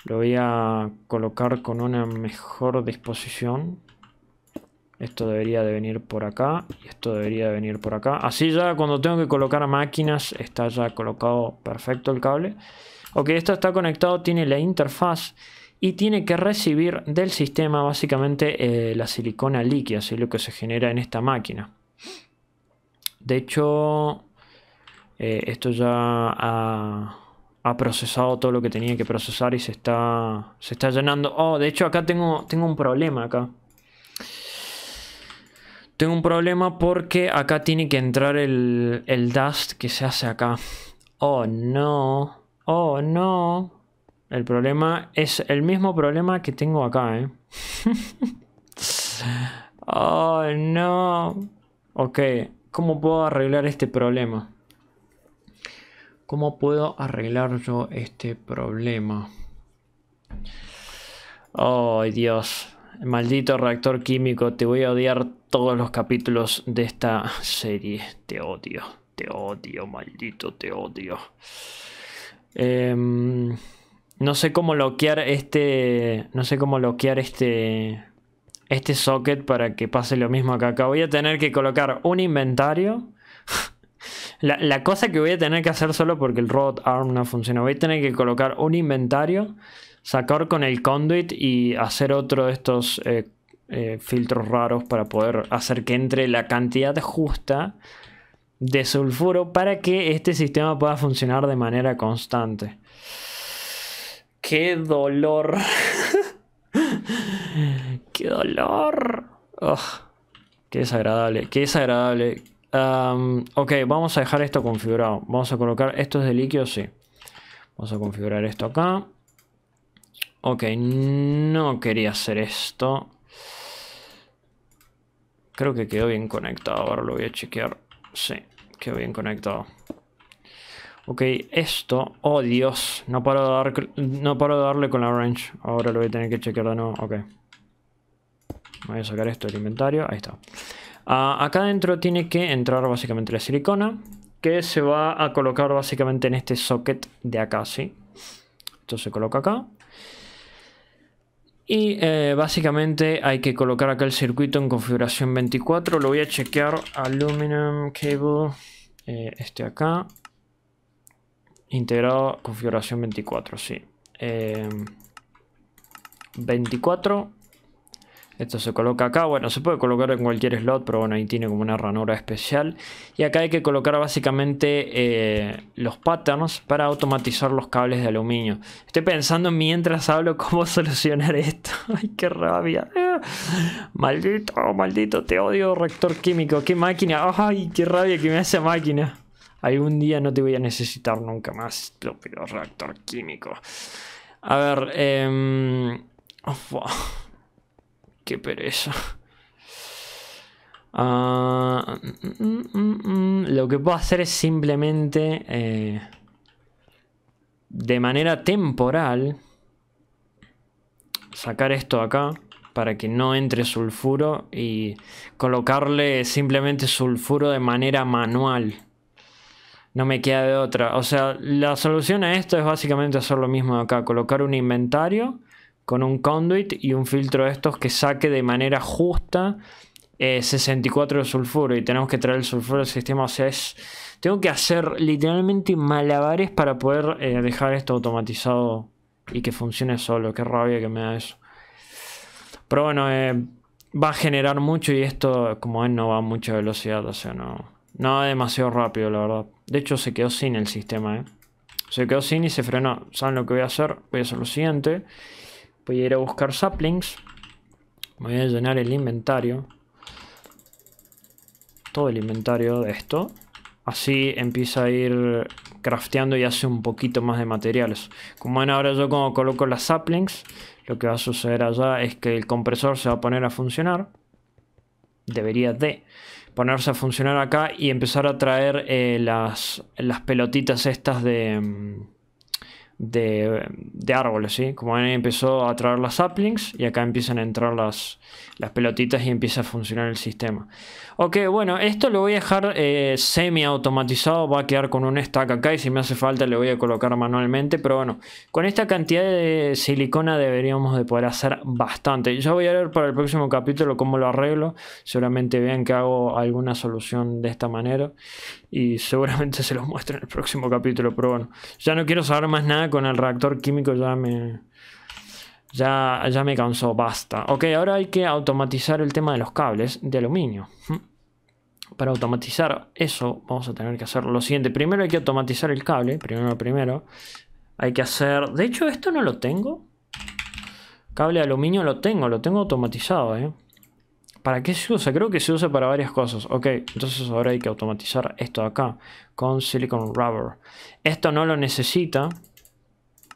Lo voy a colocar con una mejor disposición. Esto debería de venir por acá y esto debería de venir por acá. Así ya cuando tengo que colocar máquinas está ya colocado perfecto el cable. Ok, esto está conectado, tiene la interfaz y tiene que recibir del sistema básicamente eh, la silicona líquida, así lo que se genera en esta máquina. De hecho, eh, esto ya ha, procesado todo lo que tenía que procesar y se está, se está llenando. Oh, de hecho acá tengo, tengo un problema acá. Tengo un problema porque acá tiene que entrar el, dust que se hace acá. Oh no, oh no. El problema es el mismo problema que tengo acá, eh. *laughs* oh no. Ok, ¿Cómo puedo arreglar este problema? ¿Cómo puedo arreglar yo este problema? Ay Dios, maldito reactor químico, te voy a odiar todos los capítulos de esta serie. Te odio, te odio, maldito, te odio. Em, no sé cómo bloquear este. No sé cómo bloquear este este socket para que pase lo mismo acá. Acá voy a tener que colocar un inventario. *laughs* la, cosa que voy a tener que hacer solo porque el robot arm no funciona. Voy a tener que colocar un inventario, sacar con el conduit y hacer otro de estos eh, eh, filtros raros para poder hacer que entre la cantidad justa de sulfuro para que este sistema pueda funcionar de manera constante. ¡Qué dolor! *laughs* *laughs* ¡Qué dolor! ¡Qué desagradable! ¡Qué desagradable! ok, vamos a dejar esto configurado. Vamos a colocar... ¿Esto es de líquido? Sí. Vamos a configurar esto acá. Ok, no quería hacer esto. Creo que quedó bien conectado. Ahora lo voy a chequear. Sí, quedó bien conectado. Ok, esto... Oh, Dios. No paro de, no darle con la range. Ahora lo voy a tener que chequear de nuevo. Ok. Voy a sacar esto del inventario. Ahí está. Ah, acá adentro tiene que entrar básicamente la silicona. Que se va a colocar básicamente en este socket de acá, ¿sí? Esto se coloca acá. Y eh, básicamente hay que colocar acá el circuito en configuración 24. Lo voy a chequear. Aluminum cable. Eh, este acá. Integrado configuración 24, sí. 24. Em, esto se coloca acá. Bueno, se puede colocar en cualquier slot, pero bueno, ahí tiene como una ranura especial. Y acá hay que colocar básicamente eh, los patterns para automatizar los cables de aluminio. Estoy pensando mientras hablo cómo *laughs* solucionar esto. *laughs* ¡Ay, qué rabia! *laughs* Maldito, maldito, te odio, rector químico. ¡Qué máquina! ¡Ay, qué rabia que me hace máquina! Algún día no te voy a necesitar nunca más, estúpido reactor químico. A ver, em, oh, qué pereza. Ah, mm, mm, mm, lo que puedo hacer es simplemente eh, de manera temporal sacar esto acá para que no entre sulfuro y colocarle simplemente sulfuro de manera manual. No me queda de otra. O sea, la solución a esto es básicamente hacer lo mismo de acá. Colocar un inventario con un conduit y un filtro de estos que saque de manera justa 64 eh, de sulfuro. Y tenemos que traer el sulfuro al sistema. O sea, es, tengo que hacer literalmente malabares para poder eh, dejar esto automatizado y que funcione solo. Qué rabia que me da eso. Pero bueno, eh, va a generar mucho y esto, como ven, no va a mucha velocidad. O sea, no no, demasiado rápido, la verdad. De hecho, se quedó sin el sistema, ¿eh? Se quedó sin y se frenó. ¿Saben lo que voy a hacer? Voy a hacer lo siguiente. Voy a ir a buscar saplings. voy a llenar el inventario. Todo el inventario de esto. Así empieza a ir crafteando y hace un poquito más de materiales. Como ven ahora yo como coloco las saplings, lo que va a suceder allá es que el compresor se va a poner a funcionar. Debería de ponerse a funcionar acá y empezar a traer eh, las, las pelotitas estas de mm, de, árboles, ¿sí? Como ven, empezó a traer las saplings y acá empiezan a entrar las, las pelotitas y empieza a funcionar el sistema. Ok, bueno, esto lo voy a dejar eh, semi-automatizado, va a quedar con un stack acá y si me hace falta le voy a colocar manualmente, pero bueno, con esta cantidad de silicona deberíamos de poder hacer bastante. yo voy a ver para el próximo capítulo cómo lo arreglo, seguramente vean que hago alguna solución de esta manera y seguramente *laughs* se los muestro en el próximo capítulo, pero bueno, ya no quiero saber más nada con el reactor químico ya me... Ya, ya me cansó, basta. Ok, ahora hay que automatizar el tema de los cables de aluminio. Para automatizar eso vamos a tener que hacer lo siguiente. Primero hay que automatizar el cable, primero, primero. Hay que hacer... De hecho, esto no lo tengo. Cable de aluminio lo tengo, lo tengo automatizado, ¿eh? ¿Para qué se usa? Creo que se usa para varias cosas. Ok, entonces ahora hay que automatizar esto de acá con silicon rubber. Esto no lo necesita,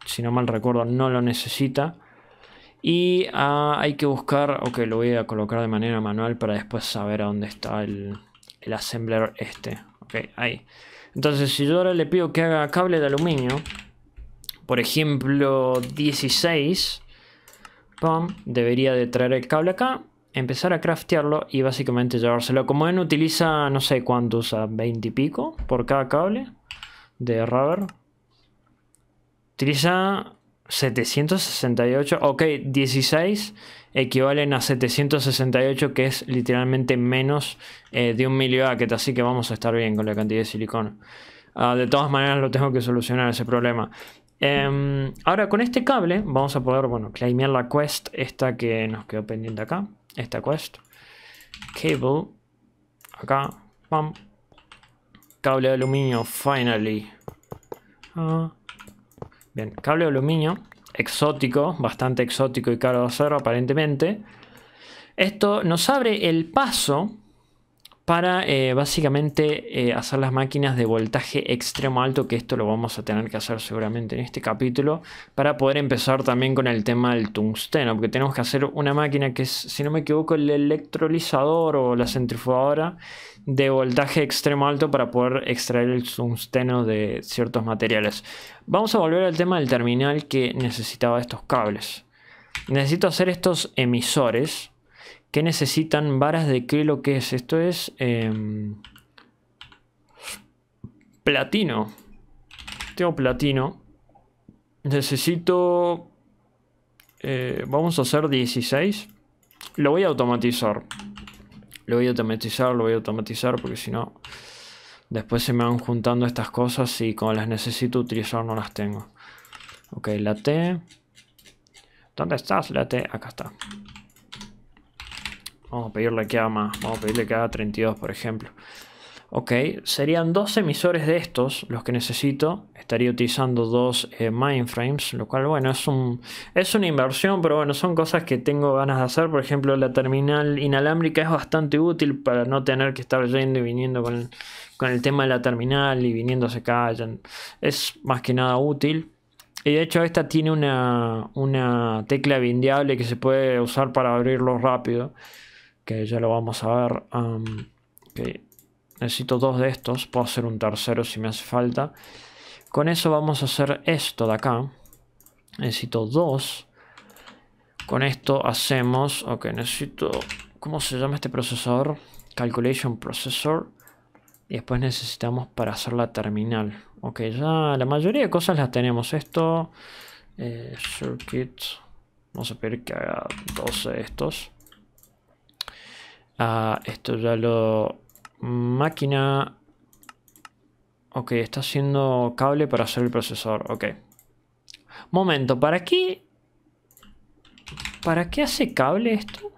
si no mal recuerdo, no lo necesita. Y ah, hay que buscar, ok, lo voy a colocar de manera manual para después saber a dónde está el, el assembler este. Ok, ahí. Entonces, si yo ahora le pido que haga cable de aluminio, por ejemplo, 16, debería de traer el cable acá, empezar a craftearlo y básicamente llevárselo. Como él utiliza, no sé cuánto usa, 20 y pico por cada cable de rubber, utiliza 768. Ok, 16 equivalen a 768, que es literalmente menos eh, de un milibacket. Así que vamos a estar bien con la cantidad de silicona. Ah, de todas maneras, lo tengo que solucionar ese problema. Em, ahora, con este cable, vamos a poder, bueno, claimear la quest, esta que nos quedó pendiente acá. Esta quest. Cable. Acá. Pam. Cable de aluminio, finally. Ah Bien, cable de aluminio, exótico, bastante exótico y caro de hacer aparentemente. Esto nos abre el paso para eh, básicamente eh, hacer las máquinas de voltaje extremo alto, que esto lo vamos a tener que hacer seguramente en este capítulo, para poder empezar también con el tema del tungsteno, porque tenemos que hacer una máquina que es, si no me equivoco, el electrolizador o la centrifugadora de voltaje extremo alto para poder extraer el tungsteno de ciertos materiales. Vamos a volver al tema del terminal que necesitaba estos cables. Necesito hacer estos emisores que necesitan varas de qué lo que es. Esto es em, platino. Tengo platino. Necesito... Eh, vamos a hacer 16. Lo voy a automatizar. Lo voy a automatizar, lo voy a automatizar porque si no... Después se me van juntando estas cosas y cuando las necesito utilizar no las tengo. Ok, la T. ¿Dónde estás? La T, acá está. Vamos a pedirle que haga más. Vamos a pedirle que haga 32, por ejemplo. Ok, serían dos emisores de estos los que necesito. Estaría utilizando dos eh, mainframes, lo cual, bueno, es, un, es una inversión, pero bueno, son cosas que tengo ganas de hacer. Por ejemplo, la terminal inalámbrica es bastante útil para no tener que estar yendo y viniendo con el, tema de la terminal y viniendo viniéndose callan Es más que nada útil. Y de hecho esta tiene una, tecla bindiable que se puede usar para abrirlo rápido ya lo vamos a ver. Necesito dos de estos, puedo hacer un tercero si me hace falta. Con eso vamos a hacer esto de acá. Necesito dos. Con esto hacemos... Ok, necesito... ¿Cómo se llama este procesador? Calculation Processor. Y después necesitamos para hacer la terminal. Ok, ya la mayoría de cosas las tenemos. Esto... Eh, circuit... Vamos a pedir que haga dos de estos. Ah, esto ya lo... Máquina... Ok, está haciendo cable para hacer el procesador. Ok. Momento, ¿para qué? ¿Para qué hace cable esto?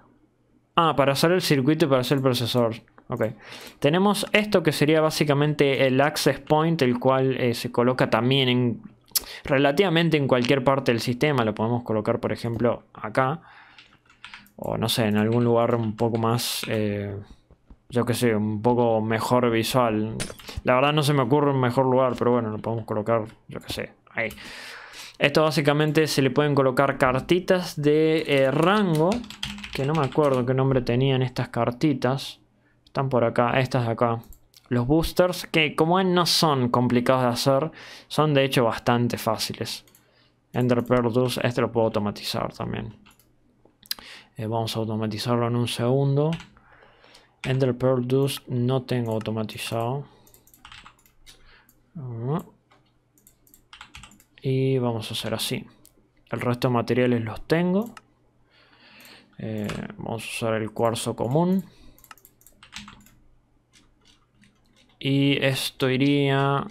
Ah, para hacer el circuito y para hacer el procesador. Ok. Tenemos esto que sería básicamente el access point, el cual eh, se coloca también en relativamente en cualquier parte del sistema. Lo podemos colocar, por ejemplo, acá o no sé, en algún lugar un poco más, eh, yo qué sé, un poco mejor visual. La verdad no se me ocurre un mejor lugar, pero bueno, lo podemos colocar, yo qué sé, ahí. Esto básicamente se le pueden colocar cartitas de eh, rango, que no me acuerdo qué nombre tenían estas cartitas. Están por acá, estas de acá. Los boosters, que como ven no son complicados de hacer, son de hecho bastante fáciles. ender Perdus, este lo puedo automatizar también. Eh, vamos a automatizarlo en un segundo. Enter Produce no tengo automatizado. Ah. Y vamos a hacer así. El resto de materiales los tengo. Eh, vamos a usar el cuarzo común. Y esto iría...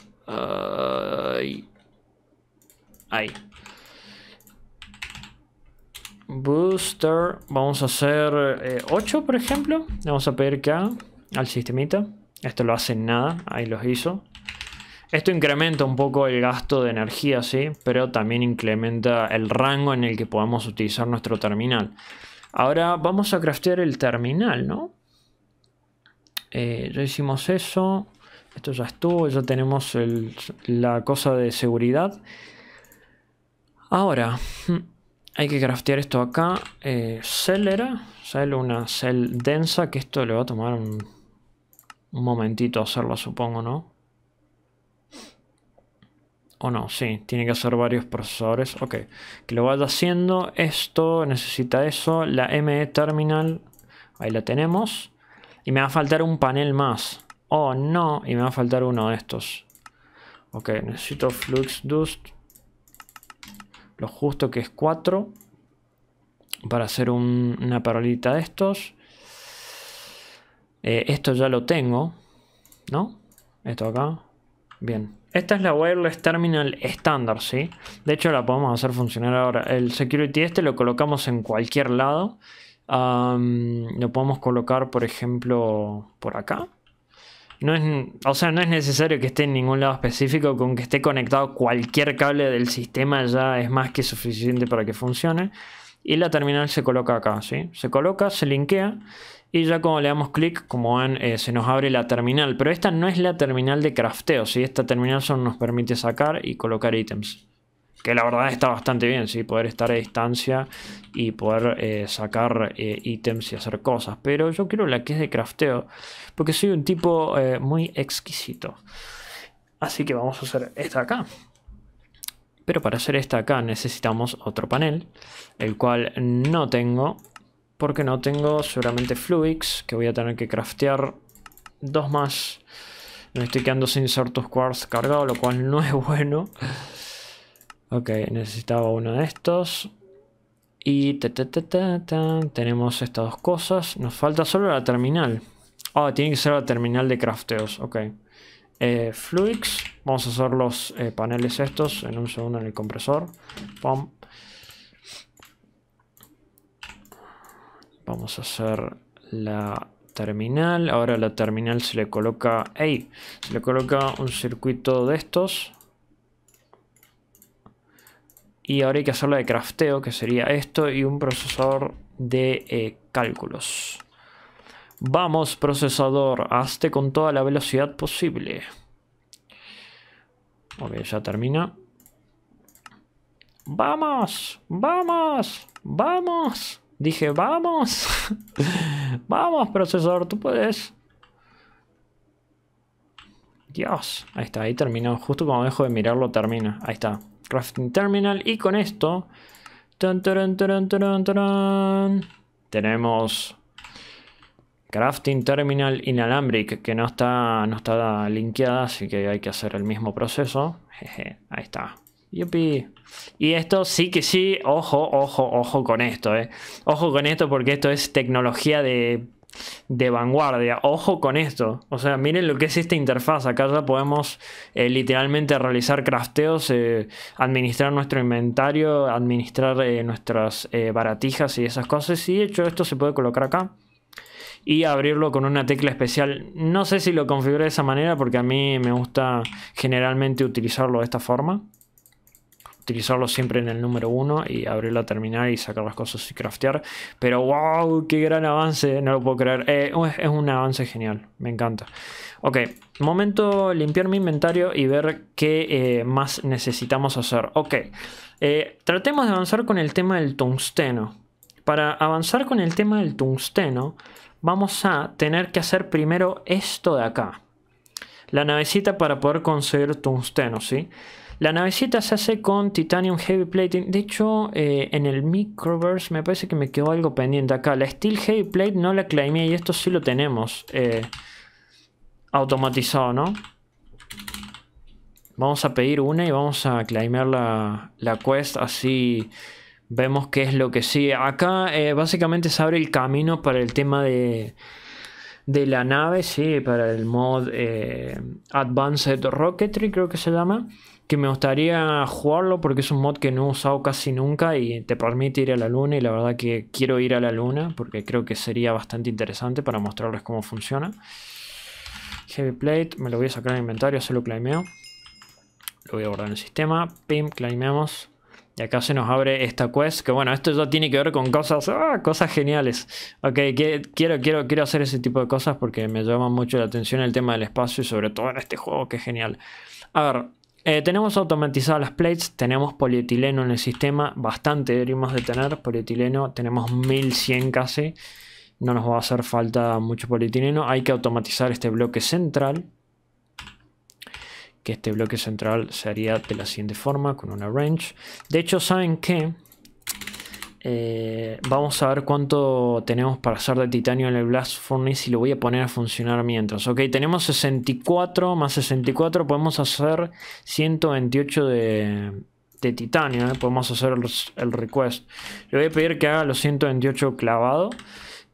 ahí. Booster. Vamos a hacer 8, eh, por ejemplo. Vamos a pedir acá al sistemita. Esto lo hace nada. Ahí los hizo. Esto incrementa un poco el gasto de energía, sí, pero también incrementa el rango en el que podemos utilizar nuestro terminal. Ahora vamos a craftear el terminal, ¿no? Eh, ya hicimos eso. Esto ya estuvo, ya tenemos la cosa de seguridad. Ahora, hmm, hay que craftear esto acá. Eh, celera. Sale una cel densa. Que esto le va a tomar un, momentito hacerlo, supongo, ¿no? O no, sí. Tiene que hacer varios procesadores. Ok. Que lo vaya haciendo. Esto necesita eso. La ME terminal. Ahí la tenemos. Y me va a faltar un panel más. Oh, no. Y me va a faltar uno de estos. Ok, necesito Flux Dust lo justo que es 4 para hacer una parolita de estos. Eh, esto ya lo tengo, ¿no? Esto acá. Bien. Esta es la wireless terminal estándar, ¿sí? De hecho la podemos hacer funcionar ahora. El security este lo colocamos en cualquier lado. lo podemos colocar, por ejemplo, por acá. No es, o sea, no es necesario que esté en ningún lado específico, con que esté conectado cualquier cable del sistema ya es más que suficiente para que funcione. Y la terminal se coloca acá, ¿sí? Se coloca, se linkea y ya cuando le damos clic, como ven, eh, se nos abre la terminal. Pero esta no es la terminal de crafteo, ¿sí? Esta terminal solo nos permite sacar y colocar ítems que la verdad está bastante bien, ¿sí? poder estar a distancia y poder eh, sacar eh, ítems y hacer cosas. Pero yo quiero la que es de crafteo, porque soy un tipo eh, muy exquisito. Así que vamos a hacer esta acá. Pero para hacer esta acá necesitamos otro panel, el cual no tengo, porque no tengo seguramente Fluix, que voy a tener que craftear dos más. Me estoy quedando sin tus Quartz cargado, lo cual no es *laughs* bueno. Ok, necesitaba uno de estos. Y tenemos estas dos cosas. Nos falta solo la terminal. Ah, tiene que ser la terminal de crafteos. Ok. Eh, Fluix. Vamos a hacer los eh, paneles estos en un segundo en el compresor. Vamos a hacer la terminal. Ahora la terminal se le coloca... ¡Ey! Se le coloca un circuito de estos. Y ahora hay que hacer de crafteo, que sería esto, y un procesador de eh, cálculos. Vamos, procesador, hazte con toda la velocidad posible. Ok, ya termina. ¡Vamos! ¡Vamos! ¡Vamos! Dije, ¡vamos! *laughs* ¡Vamos, procesador! ¡Tú puedes! Dios, ahí está, ahí terminó. Justo cuando dejo de mirarlo, termina. Ahí está, Crafting Terminal. Y con esto... tenemos Crafting Terminal inalámbrico que no está, no está linkeada, así que hay que hacer el mismo proceso. ahí está. Yupi. Y esto sí que sí, ojo, ojo, ojo con esto, eh. Ojo con esto porque esto es tecnología de de vanguardia. Ojo con esto. O sea, miren lo que es esta interfaz. Acá ya podemos eh, literalmente realizar crafteos, eh, administrar nuestro inventario, administrar eh, nuestras baratijas y esas cosas. Y de hecho esto se puede colocar acá. Y abrirlo con una tecla especial. No sé si lo configuré de esa manera porque a mí me gusta generalmente utilizarlo de esta forma utilizarlo siempre en el número 1 y abrir la terminal y sacar las cosas y craftear. Pero wow, qué gran avance, no lo puedo creer. Eh, oh, es, un avance genial, me encanta. Ok, momento limpiar mi inventario y ver qué eh, más necesitamos hacer. Ok, eh, tratemos de avanzar con el tema del tungsteno. Para avanzar con el tema del tungsteno, vamos a tener que hacer primero esto de acá. La navecita para poder conseguir tungsteno, ¿sí? sí la navecita se hace con titanium heavy plating. De hecho, eh, en el microverse me parece que me quedó algo pendiente acá. La steel heavy plate no la claimé y esto sí lo tenemos eh, automatizado, ¿no? Vamos a pedir una y vamos a claimear la, la quest así vemos qué es lo que sigue. Acá eh, básicamente se abre el camino para el tema de, la nave, sí, para el mod Advanced Rocketry creo que se llama que me gustaría jugarlo porque es un mod que no he usado casi nunca y te permite ir a la luna y la verdad que quiero ir a la luna porque creo que sería bastante interesante para mostrarles cómo funciona. Heavy Plate, me lo voy a sacar al inventario, se lo claimeo. Lo voy a guardar en el sistema, pim, claimemos. Y acá se nos abre esta quest, que bueno, esto ya tiene que ver con cosas, ah, cosas geniales. Ok, que, quiero, quiero, quiero hacer ese tipo de cosas porque me llama mucho la atención el tema del espacio y sobre todo en este juego, que es genial. A ver, eh, tenemos automatizadas las plates, tenemos polietileno en el sistema, bastante deberíamos de tener polietileno, tenemos 1100 casi, no nos va a hacer falta mucho polietileno, hay que automatizar este bloque central, que este bloque central se haría de la siguiente forma, con una range. De hecho, ¿saben qué? Eh, vamos a ver cuánto tenemos para hacer de titanio en el Blast Furnace y lo voy a poner a funcionar mientras. Ok, tenemos 64 más 64, podemos hacer 128 de, titanio. Eh. Podemos hacer el, request. Le voy a pedir que haga los 128 clavado.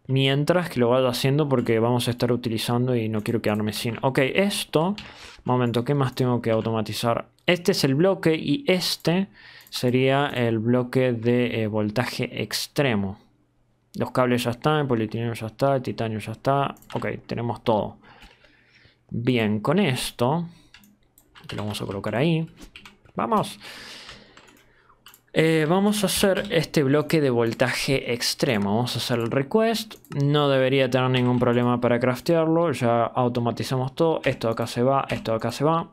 Mientras que lo vaya haciendo porque vamos a estar utilizando y no quiero quedarme sin. Ok, esto... Momento, ¿qué más tengo que automatizar? Este es el bloque y este sería el bloque de eh, voltaje extremo. Los cables ya están, el polietileno ya está, el titanio ya está. Ok, tenemos todo. Bien, con esto, lo vamos a colocar ahí. ¡Vamos! Eh, vamos a hacer este bloque de voltaje extremo. Vamos a hacer el request. No debería tener ningún problema para craftearlo. Ya automatizamos todo. Esto de acá se va, esto de acá se va.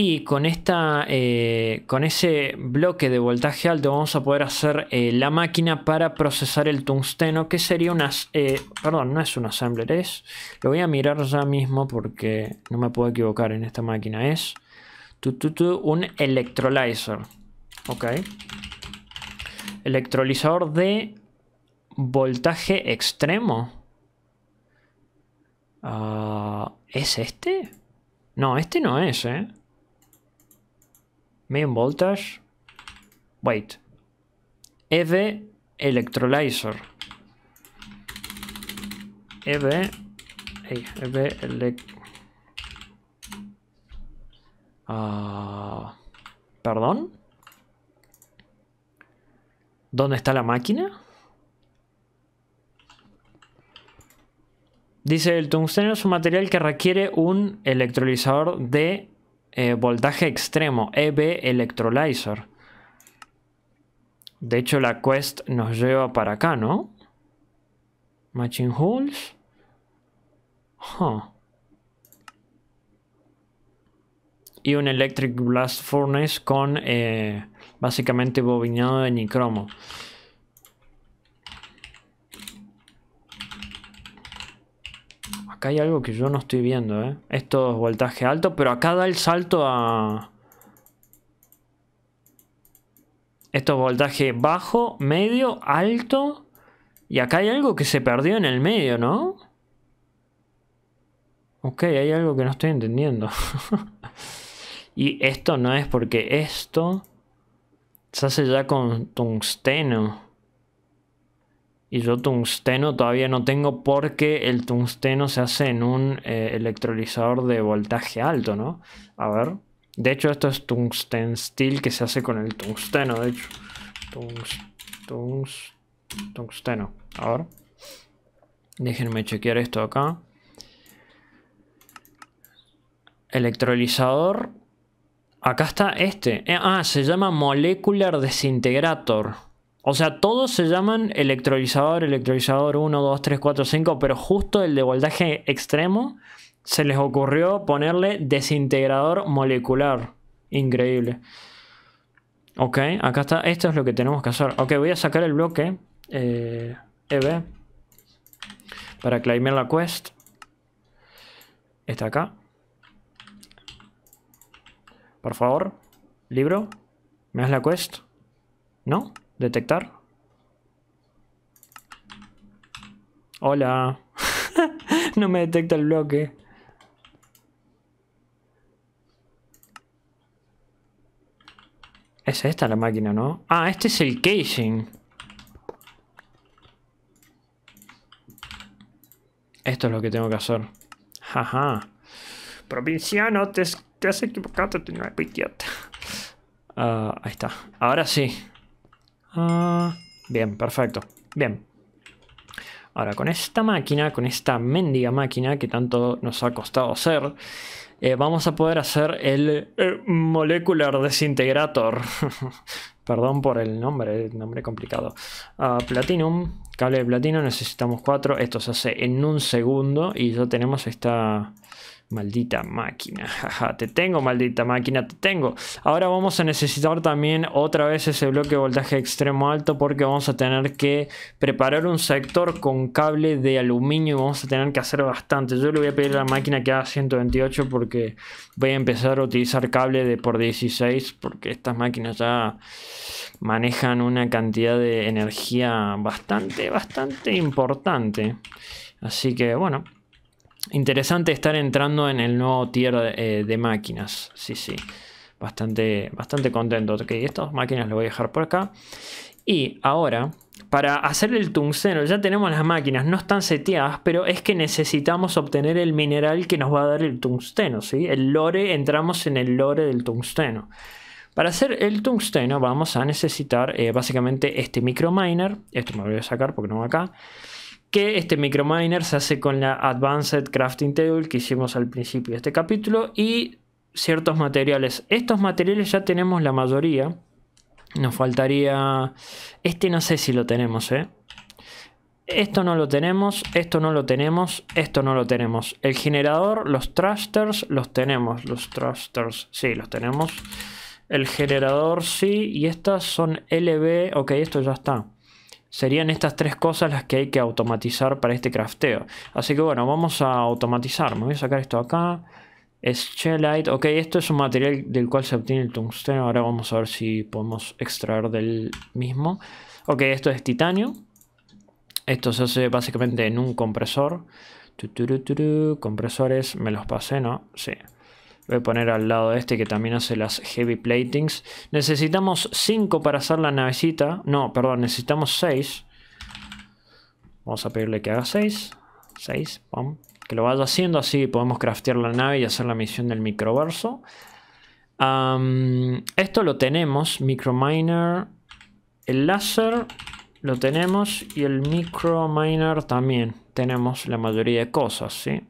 Y con, esta, eh, con ese bloque de voltaje alto vamos a poder hacer eh, la máquina para procesar el tungsteno, que sería una... Eh, perdón, no es un assembler, es... Lo voy a mirar ya mismo porque no me puedo equivocar en esta máquina. Es un electrolyzer. Ok. Electrolizador de voltaje extremo. Ah, ¿Es este? No, este no es, ¿eh? Main voltage. Wait. EV electrolyzer. EV. Hey, EV elect. Ah, Perdón. ¿Dónde está la máquina? Dice el tungsteno es un material que requiere un electrolizador de eh, voltaje extremo, EB Electrolyzer. De hecho, la quest nos lleva para acá, ¿no? Matching Holes. Y un Electric Blast Furnace con eh, básicamente bobinado de nicromo. Acá hay algo que yo no estoy viendo, ¿eh? Esto es voltaje alto, pero acá da el salto a... Esto es voltaje bajo, medio, alto. Y acá hay algo que se perdió en el medio, ¿no? Ok, hay algo que no estoy entendiendo. *laughs* y esto no es porque esto se hace ya con tungsteno. Y yo tungsteno todavía no tengo porque el tungsteno se hace en un eh, electrolizador de voltaje alto, ¿no? A ver. De hecho, esto es tungsten steel que se hace con el tungsteno, de hecho. tungsteno. A ver. Déjenme chequear esto acá. Electrolizador. Acá está este. Eh, ah, se llama Molecular desintegrator o sea, todos se llaman electrolizador, electrolizador 1, 2, 3, 4, 5, pero justo el de voltaje extremo se les ocurrió ponerle desintegrador molecular. Increíble. Ok, acá está. Esto es lo que tenemos que hacer. Ok, voy a sacar el bloque EB eh, e para claimar la quest. Está acá. Por favor, libro. ¿Me das la quest? ¿No? detectar. Hola. *laughs* no me detecta el bloque. Es esta la máquina, ¿no? Ah, este es el casing. Esto es lo que tengo que hacer. Jaja. Provinciano, te, te has equivocado, te no ah, ahí está. Ahora sí. Ah, bien, perfecto. Bien. Ahora, con esta máquina, con esta mendiga máquina que tanto nos ha costado hacer, eh, vamos a poder hacer el eh, Molecular Desintegrator. *laughs* Perdón por el nombre, el nombre complicado. Ah, platinum, cable de platino, necesitamos cuatro. Esto se hace en un segundo y ya tenemos esta... Maldita máquina, jaja, te tengo, maldita máquina, te tengo. Ahora vamos a necesitar también otra vez ese bloque de voltaje extremo alto porque vamos a tener que preparar un sector con cable de aluminio y vamos a tener que hacer bastante. Yo le voy a pedir a la máquina que haga 128 porque voy a empezar a utilizar cable de por 16 porque estas máquinas ya manejan una cantidad de energía bastante, bastante importante. Así que bueno, interesante estar entrando en el nuevo tier de, eh, máquinas. Sí, sí. Bastante, bastante contento. Ok, estas máquinas las voy a dejar por acá. Y ahora, para hacer el tungsteno, ya tenemos las máquinas, no están seteadas, pero es que necesitamos obtener el mineral que nos va a dar el tungsteno, ¿sí? El lore, entramos en el lore del tungsteno. Para hacer el tungsteno vamos a necesitar eh, básicamente este micro miner, esto me lo voy a sacar porque no va acá, que este microminer se hace con la Advanced Crafting Table que hicimos al principio de este capítulo y ciertos materiales. Estos materiales ya tenemos la mayoría. Nos faltaría... Este no sé si lo tenemos, ¿eh? Esto no lo tenemos, esto no lo tenemos, esto no lo tenemos. El generador, los thrusters, los tenemos. Los thrusters, sí, los tenemos. El generador, sí. Y estas son LB, ok, esto ya está. Serían estas tres cosas las que hay que automatizar para este crafteo. Así que bueno, vamos a automatizar. Me voy a sacar esto acá. Shellite. Ok, esto es un material del cual se obtiene el tungsteno. Ahora vamos a ver si podemos extraer del mismo. Ok, esto es titanio. Esto se hace básicamente en un compresor. Compresores, me los pasé, ¿no? Sí voy a poner al lado de este que también hace las heavy platings. Necesitamos 5 para hacer la navecita. No, perdón, necesitamos 6. Vamos a pedirle que haga 6. 6, Que lo vaya haciendo así podemos craftear la nave y hacer la misión del microverso. esto lo tenemos, micro miner El láser lo tenemos y el micro miner también. Tenemos la mayoría de cosas, ¿sí?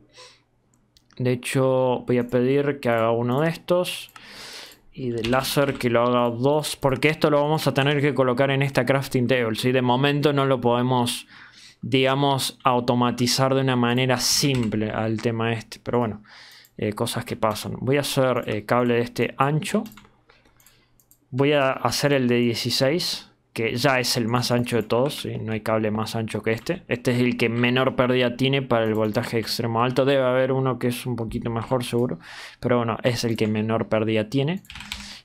De hecho, voy a pedir que haga uno de estos. Y de láser que lo haga dos. Porque esto lo vamos a tener que colocar en esta crafting table. si De momento no lo podemos, digamos, automatizar de una manera simple al tema este. Pero bueno, eh, cosas que pasan. Voy a hacer el eh, cable de este ancho. Voy a hacer el de 16 que ya es el más ancho de todos, no hay cable más ancho que este. Este es el que menor pérdida tiene para el voltaje extremo alto. Debe haber uno que es un poquito mejor seguro, pero bueno, es el que menor pérdida tiene.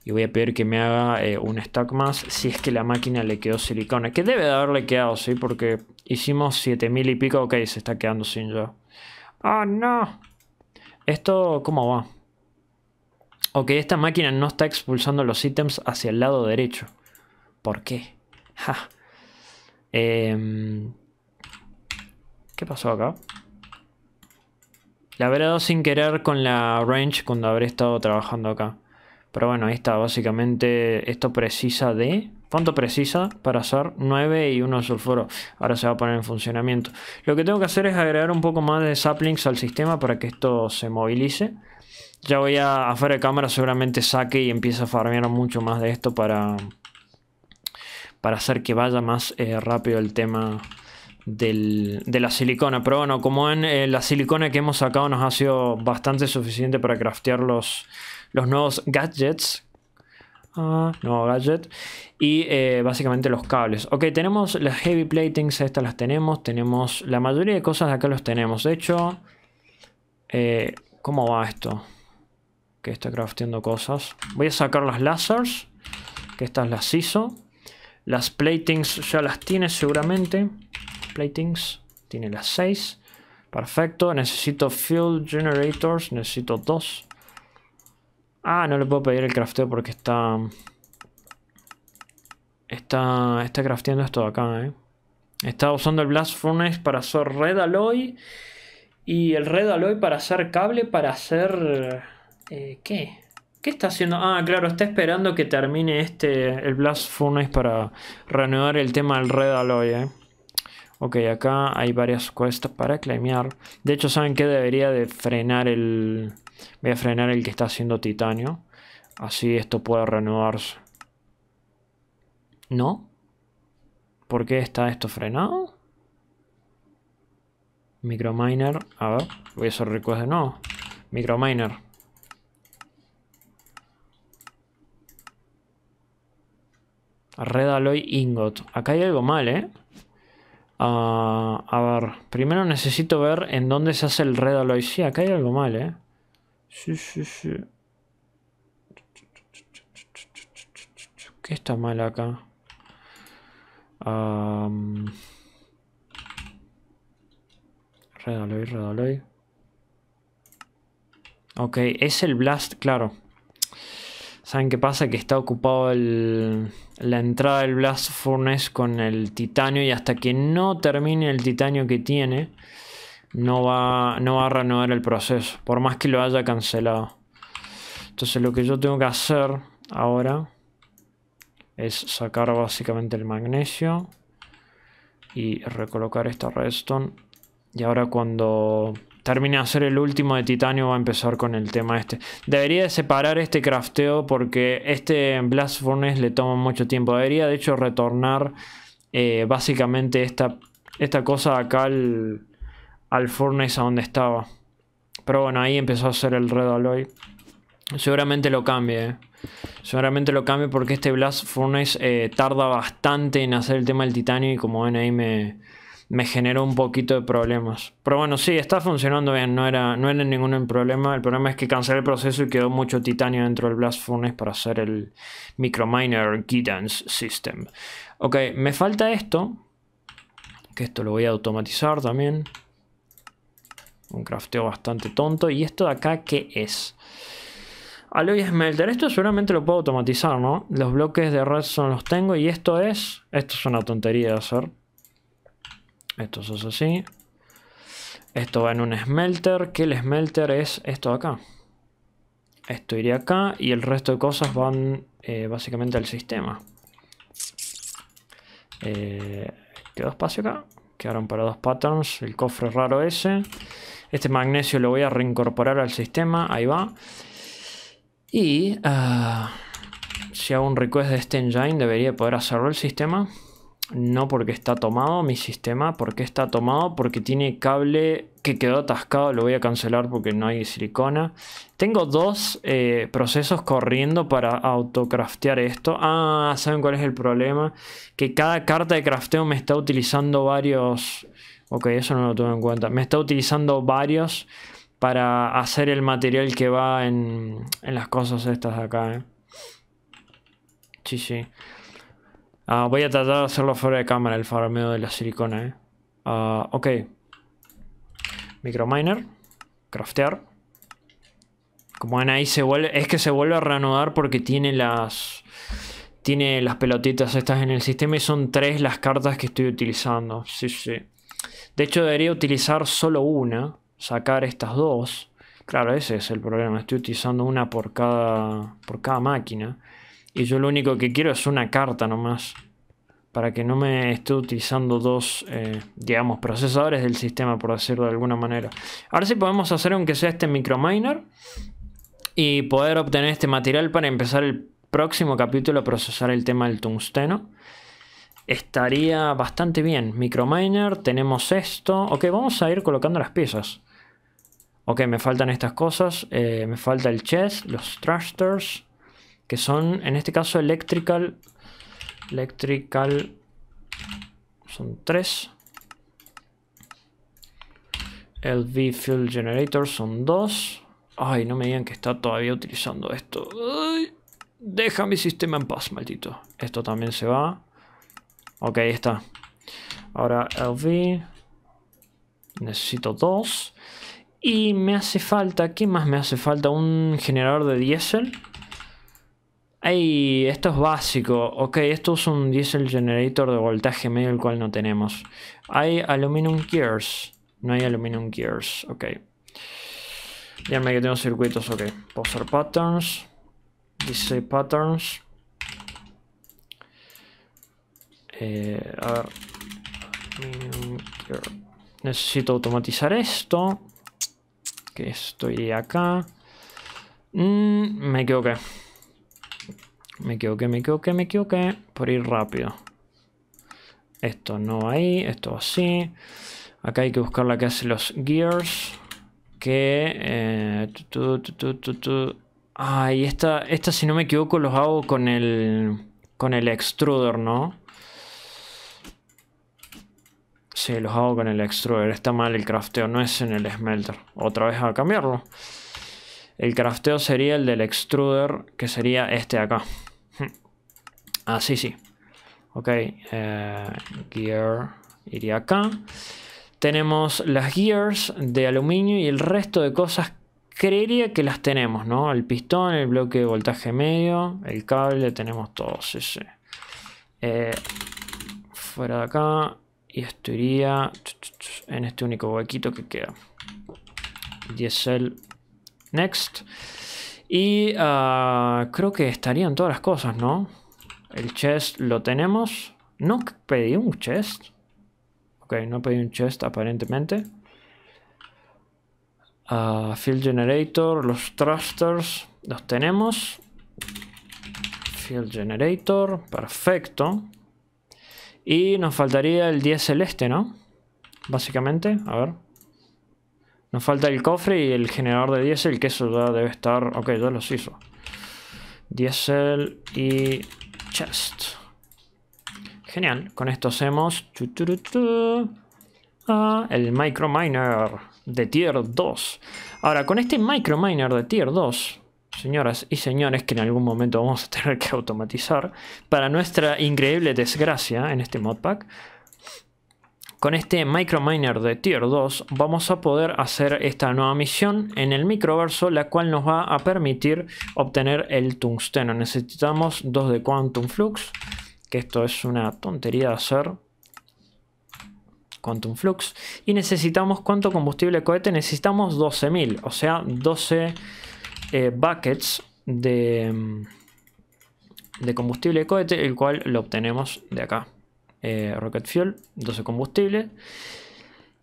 Y voy a pedir que me haga eh, un stack más si es que la máquina le quedó silicona. Que debe de haberle quedado, ¿sí? Porque hicimos 7000 y pico. Ok, se está quedando sin yo ¡Ah, no! ¿Esto cómo va? Ok, esta máquina no está expulsando los ítems hacia el lado derecho. ¿Por qué? Em, ¿Qué pasó acá? La habré dado sin querer con la range cuando habré estado trabajando acá. Pero bueno, ahí está. Básicamente esto precisa de... ¿Cuánto precisa para hacer 9 y 1 sulfuro? Ahora se va a poner en funcionamiento. Lo que tengo que hacer es agregar un poco más de saplings al sistema para que esto se movilice. Ya voy a afuera de cámara seguramente saque y empiece a farmear mucho más de esto para, para hacer que vaya más eh, rápido el tema de la silicona. Pero bueno, como en eh, la silicona que hemos sacado nos ha sido bastante suficiente para craftear los, los nuevos gadgets. Ah, nuevo gadget. Y eh, básicamente los cables. Ok, tenemos las heavy platings, estas las tenemos. Tenemos la mayoría de cosas de acá los tenemos. De hecho, ¿cómo va esto? Que está crafteando cosas. Voy a sacar las lasers. Que estas las hizo. Las platings ya las tiene seguramente. Platings tiene las 6. Perfecto. Necesito fuel generators. Necesito 2. Ah, no le puedo pedir el crafteo porque está... Está, está crafteando esto acá, ¿eh? Está usando el Blast Furnace para hacer Red Alloy. Y el Red Alloy para hacer cable, para hacer... Eh, ¿Qué? ¿Qué está haciendo? Ah, claro, está esperando que termine este, el Blast Furnace para reanudar el tema del Red Alloy, ¿eh? Ok, acá hay varias cuestas para clamear. De hecho, ¿saben qué? Debería de frenar el... Voy a frenar el que está haciendo titanio. Así esto puede renovarse. ¿No? ¿Por qué está esto frenado? Microminer. A ver, voy a hacer request de nuevo. Microminer. Red Alloy Ingot. Acá hay algo mal, ¿eh? Ah, a ver, primero necesito ver en dónde se hace el Red Alloy. Sí, acá hay algo mal, ¿eh? Sí, sí, sí. ¿Qué está mal acá? redaloy, Red Alloy, Red Ok, es el Blast, claro. ¿Saben qué pasa? Que está ocupado el, la entrada del Blast Furnace con el titanio y hasta que no termine el titanio que tiene, no va, no va a renovar el proceso, por más que lo haya cancelado. Entonces lo que yo tengo que hacer ahora es sacar básicamente el magnesio y recolocar esta redstone. Y ahora cuando termine de hacer el último de titanio va a empezar con el tema este. Debería de separar este crafteo porque este Blast Furnace le toma mucho tiempo. Debería de hecho retornar eh, básicamente esta, esta cosa acá al, Furnace a donde estaba. Pero bueno, ahí empezó a hacer el Red Alloy. Seguramente lo cambie, eh. Seguramente lo cambie porque este Blast Furnace eh, tarda bastante en hacer el tema del titanio y como ven ahí me me generó un poquito de problemas. Pero bueno, sí, está funcionando bien, no era, no ningún problema. El problema es que cancelé el proceso y quedó mucho titanio dentro del Blast Furnace para hacer el Microminer Guidance System. Ok, me falta esto, que esto lo voy a automatizar también. Un crafteo bastante tonto. ¿Y esto de acá qué es? Alloy Smelter. Esto seguramente lo puedo automatizar, ¿no? Los bloques de redstone los tengo y esto es... Esto es una tontería de hacer. Esto es así. Esto va en un smelter, que el smelter es esto de acá. Esto iría acá y el resto de cosas van eh, básicamente al sistema. Eh, quedó espacio acá. Quedaron para dos patterns. El cofre raro ese. Este magnesio lo voy a reincorporar al sistema. Ahí va. Y ah, si hago un request de este engine debería poder hacerlo el sistema. No porque está tomado mi sistema, porque está tomado, porque tiene cable que quedó atascado, lo voy a cancelar porque no hay silicona. Tengo dos eh, procesos corriendo para autocraftear esto. Ah, ¿saben cuál es el problema? Que cada carta de crafteo me está utilizando varios... Ok, eso no lo tuve en cuenta. Me está utilizando varios para hacer el material que va en, en las cosas estas de acá. ¿eh? Sí, sí. Ah, voy a tratar de hacerlo fuera de cámara, el farmeo de la silicona, eh. ah, ok. Microminer. Craftear. Como ven ahí se vuelve... Es que se vuelve a reanudar porque tiene las... Tiene las pelotitas estas en el sistema y son tres las cartas que estoy utilizando. Sí, sí. De hecho debería utilizar solo una. Sacar estas dos. Claro, ese es el problema. Estoy utilizando una por cada, por cada máquina. Y yo lo único que quiero es una carta nomás. Para que no me esté utilizando dos, eh, digamos, procesadores del sistema, por decirlo de alguna manera. Ahora sí podemos hacer aunque sea este microminer. Y poder obtener este material para empezar el próximo capítulo a procesar el tema del tungsteno. Estaría bastante bien. Microminer, tenemos esto. Ok, vamos a ir colocando las piezas. Ok, me faltan estas cosas. Eh, me falta el chest, los thrusters que son, en este caso, electrical, electrical, son tres. LV Fuel Generator son dos. Ay, no me digan que está todavía utilizando esto. Ay, deja mi sistema en paz, maldito. Esto también se va. Ok, está. Ahora LV. Necesito dos. Y me hace falta, ¿qué más me hace falta? Un generador de diésel. Ay, esto es básico. Ok, esto es un diesel generator de voltaje medio, el cual no tenemos. Hay aluminum gears. No hay aluminum gears. Ok. me que tengo circuitos. Ok. Poser patterns. Dice patterns. Eh, ah, Necesito automatizar esto. Que estoy acá. Mm, me equivoqué. Me equivoqué, me equivoqué, me equivoqué. Por ir rápido. Esto no ahí, esto así. Acá hay que buscar la que hace los gears. Que... Eh, tu, Ay, esta, esta si no me equivoco los hago con el... Con el extruder, ¿no? Sí, los hago con el extruder. Está mal el crafteo, no es en el smelter. Otra vez a cambiarlo. El crafteo sería el del extruder, que sería este de acá. Así *laughs* ah, sí. Ok, eh, gear iría acá. Tenemos las gears de aluminio y el resto de cosas creería que las tenemos, ¿no? El pistón, el bloque de voltaje medio, el cable, tenemos todos eh, fuera de acá. Y esto iría en este único huequito que queda. Diesel Next. Y ah, creo que estarían todas las cosas, ¿no? El chest lo tenemos. No pedí un chest. Ok, no pedí un chest aparentemente. Ah, field Generator, los thrusters, los tenemos. Field Generator, perfecto. Y nos faltaría el 10 celeste, ¿no? Básicamente, a ver. Nos falta el cofre y el generador de diésel, que eso ya debe estar... Ok, ya los hizo. Diesel y chest. Genial, con esto hacemos... Ah, el miner de tier 2. Ahora, con este micro miner de tier 2, señoras y señores, que en algún momento vamos a tener que automatizar, para nuestra increíble desgracia en este modpack, con este micro miner de Tier 2 vamos a poder hacer esta nueva misión en el microverso, la cual nos va a permitir obtener el tungsteno. Necesitamos dos de Quantum Flux, que esto es una tontería de hacer. Quantum Flux. Y necesitamos cuánto combustible cohete. Necesitamos 12.000, o sea, 12 eh, buckets de, mm, de combustible cohete, el cual lo obtenemos de acá. Eh, rocket fuel, 12 combustible.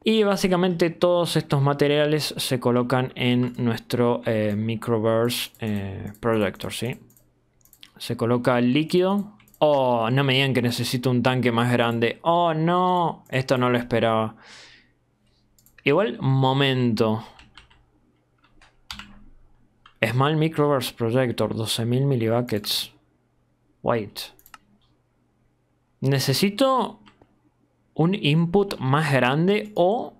Y básicamente todos estos materiales se colocan en nuestro eh, Microverse eh, projector, Se coloca el líquido. Oh, no me digan que necesito un tanque más grande. Oh, no. Esto no lo esperaba. Igual, momento. Small Microverse projector, 12.000 milibuckets. Wait. Necesito un input más grande o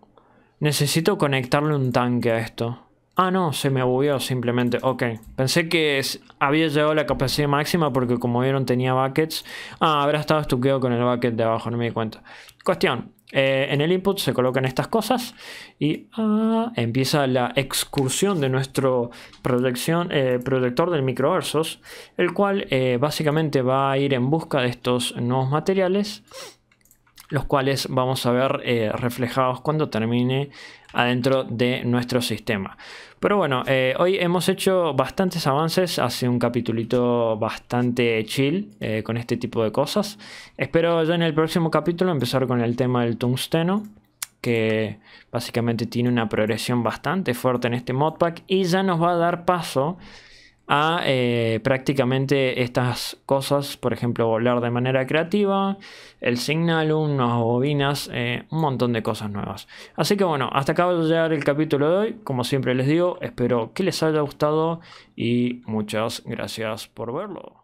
necesito conectarle un tanque a esto. Ah, no, se me bugueó simplemente. Ok, pensé que había llegado a la capacidad máxima porque como vieron tenía buckets. Ah, habrá estado estuqueado con el bucket de abajo, no me di cuenta. Cuestión, eh, en el input se colocan estas cosas y ah, empieza la excursión de nuestro eh, protector proyector del microversos, el cual eh, básicamente va a ir en busca de estos nuevos materiales, los cuales vamos a ver reflejados cuando termine adentro de nuestro sistema. Pero bueno, eh, hoy hemos hecho bastantes avances, hace un capitulito bastante chill eh, con este tipo de cosas. Espero ya en el próximo capítulo empezar con el tema del tungsteno, que básicamente tiene una progresión bastante fuerte en este modpack y ya nos va a dar paso a eh, prácticamente estas cosas, por ejemplo, volar de manera creativa, el signalum, unas bobinas, eh, un montón de cosas nuevas. Así que bueno, hasta acá va a llegar el capítulo de hoy. Como siempre les digo, espero que les haya gustado y muchas gracias por verlo.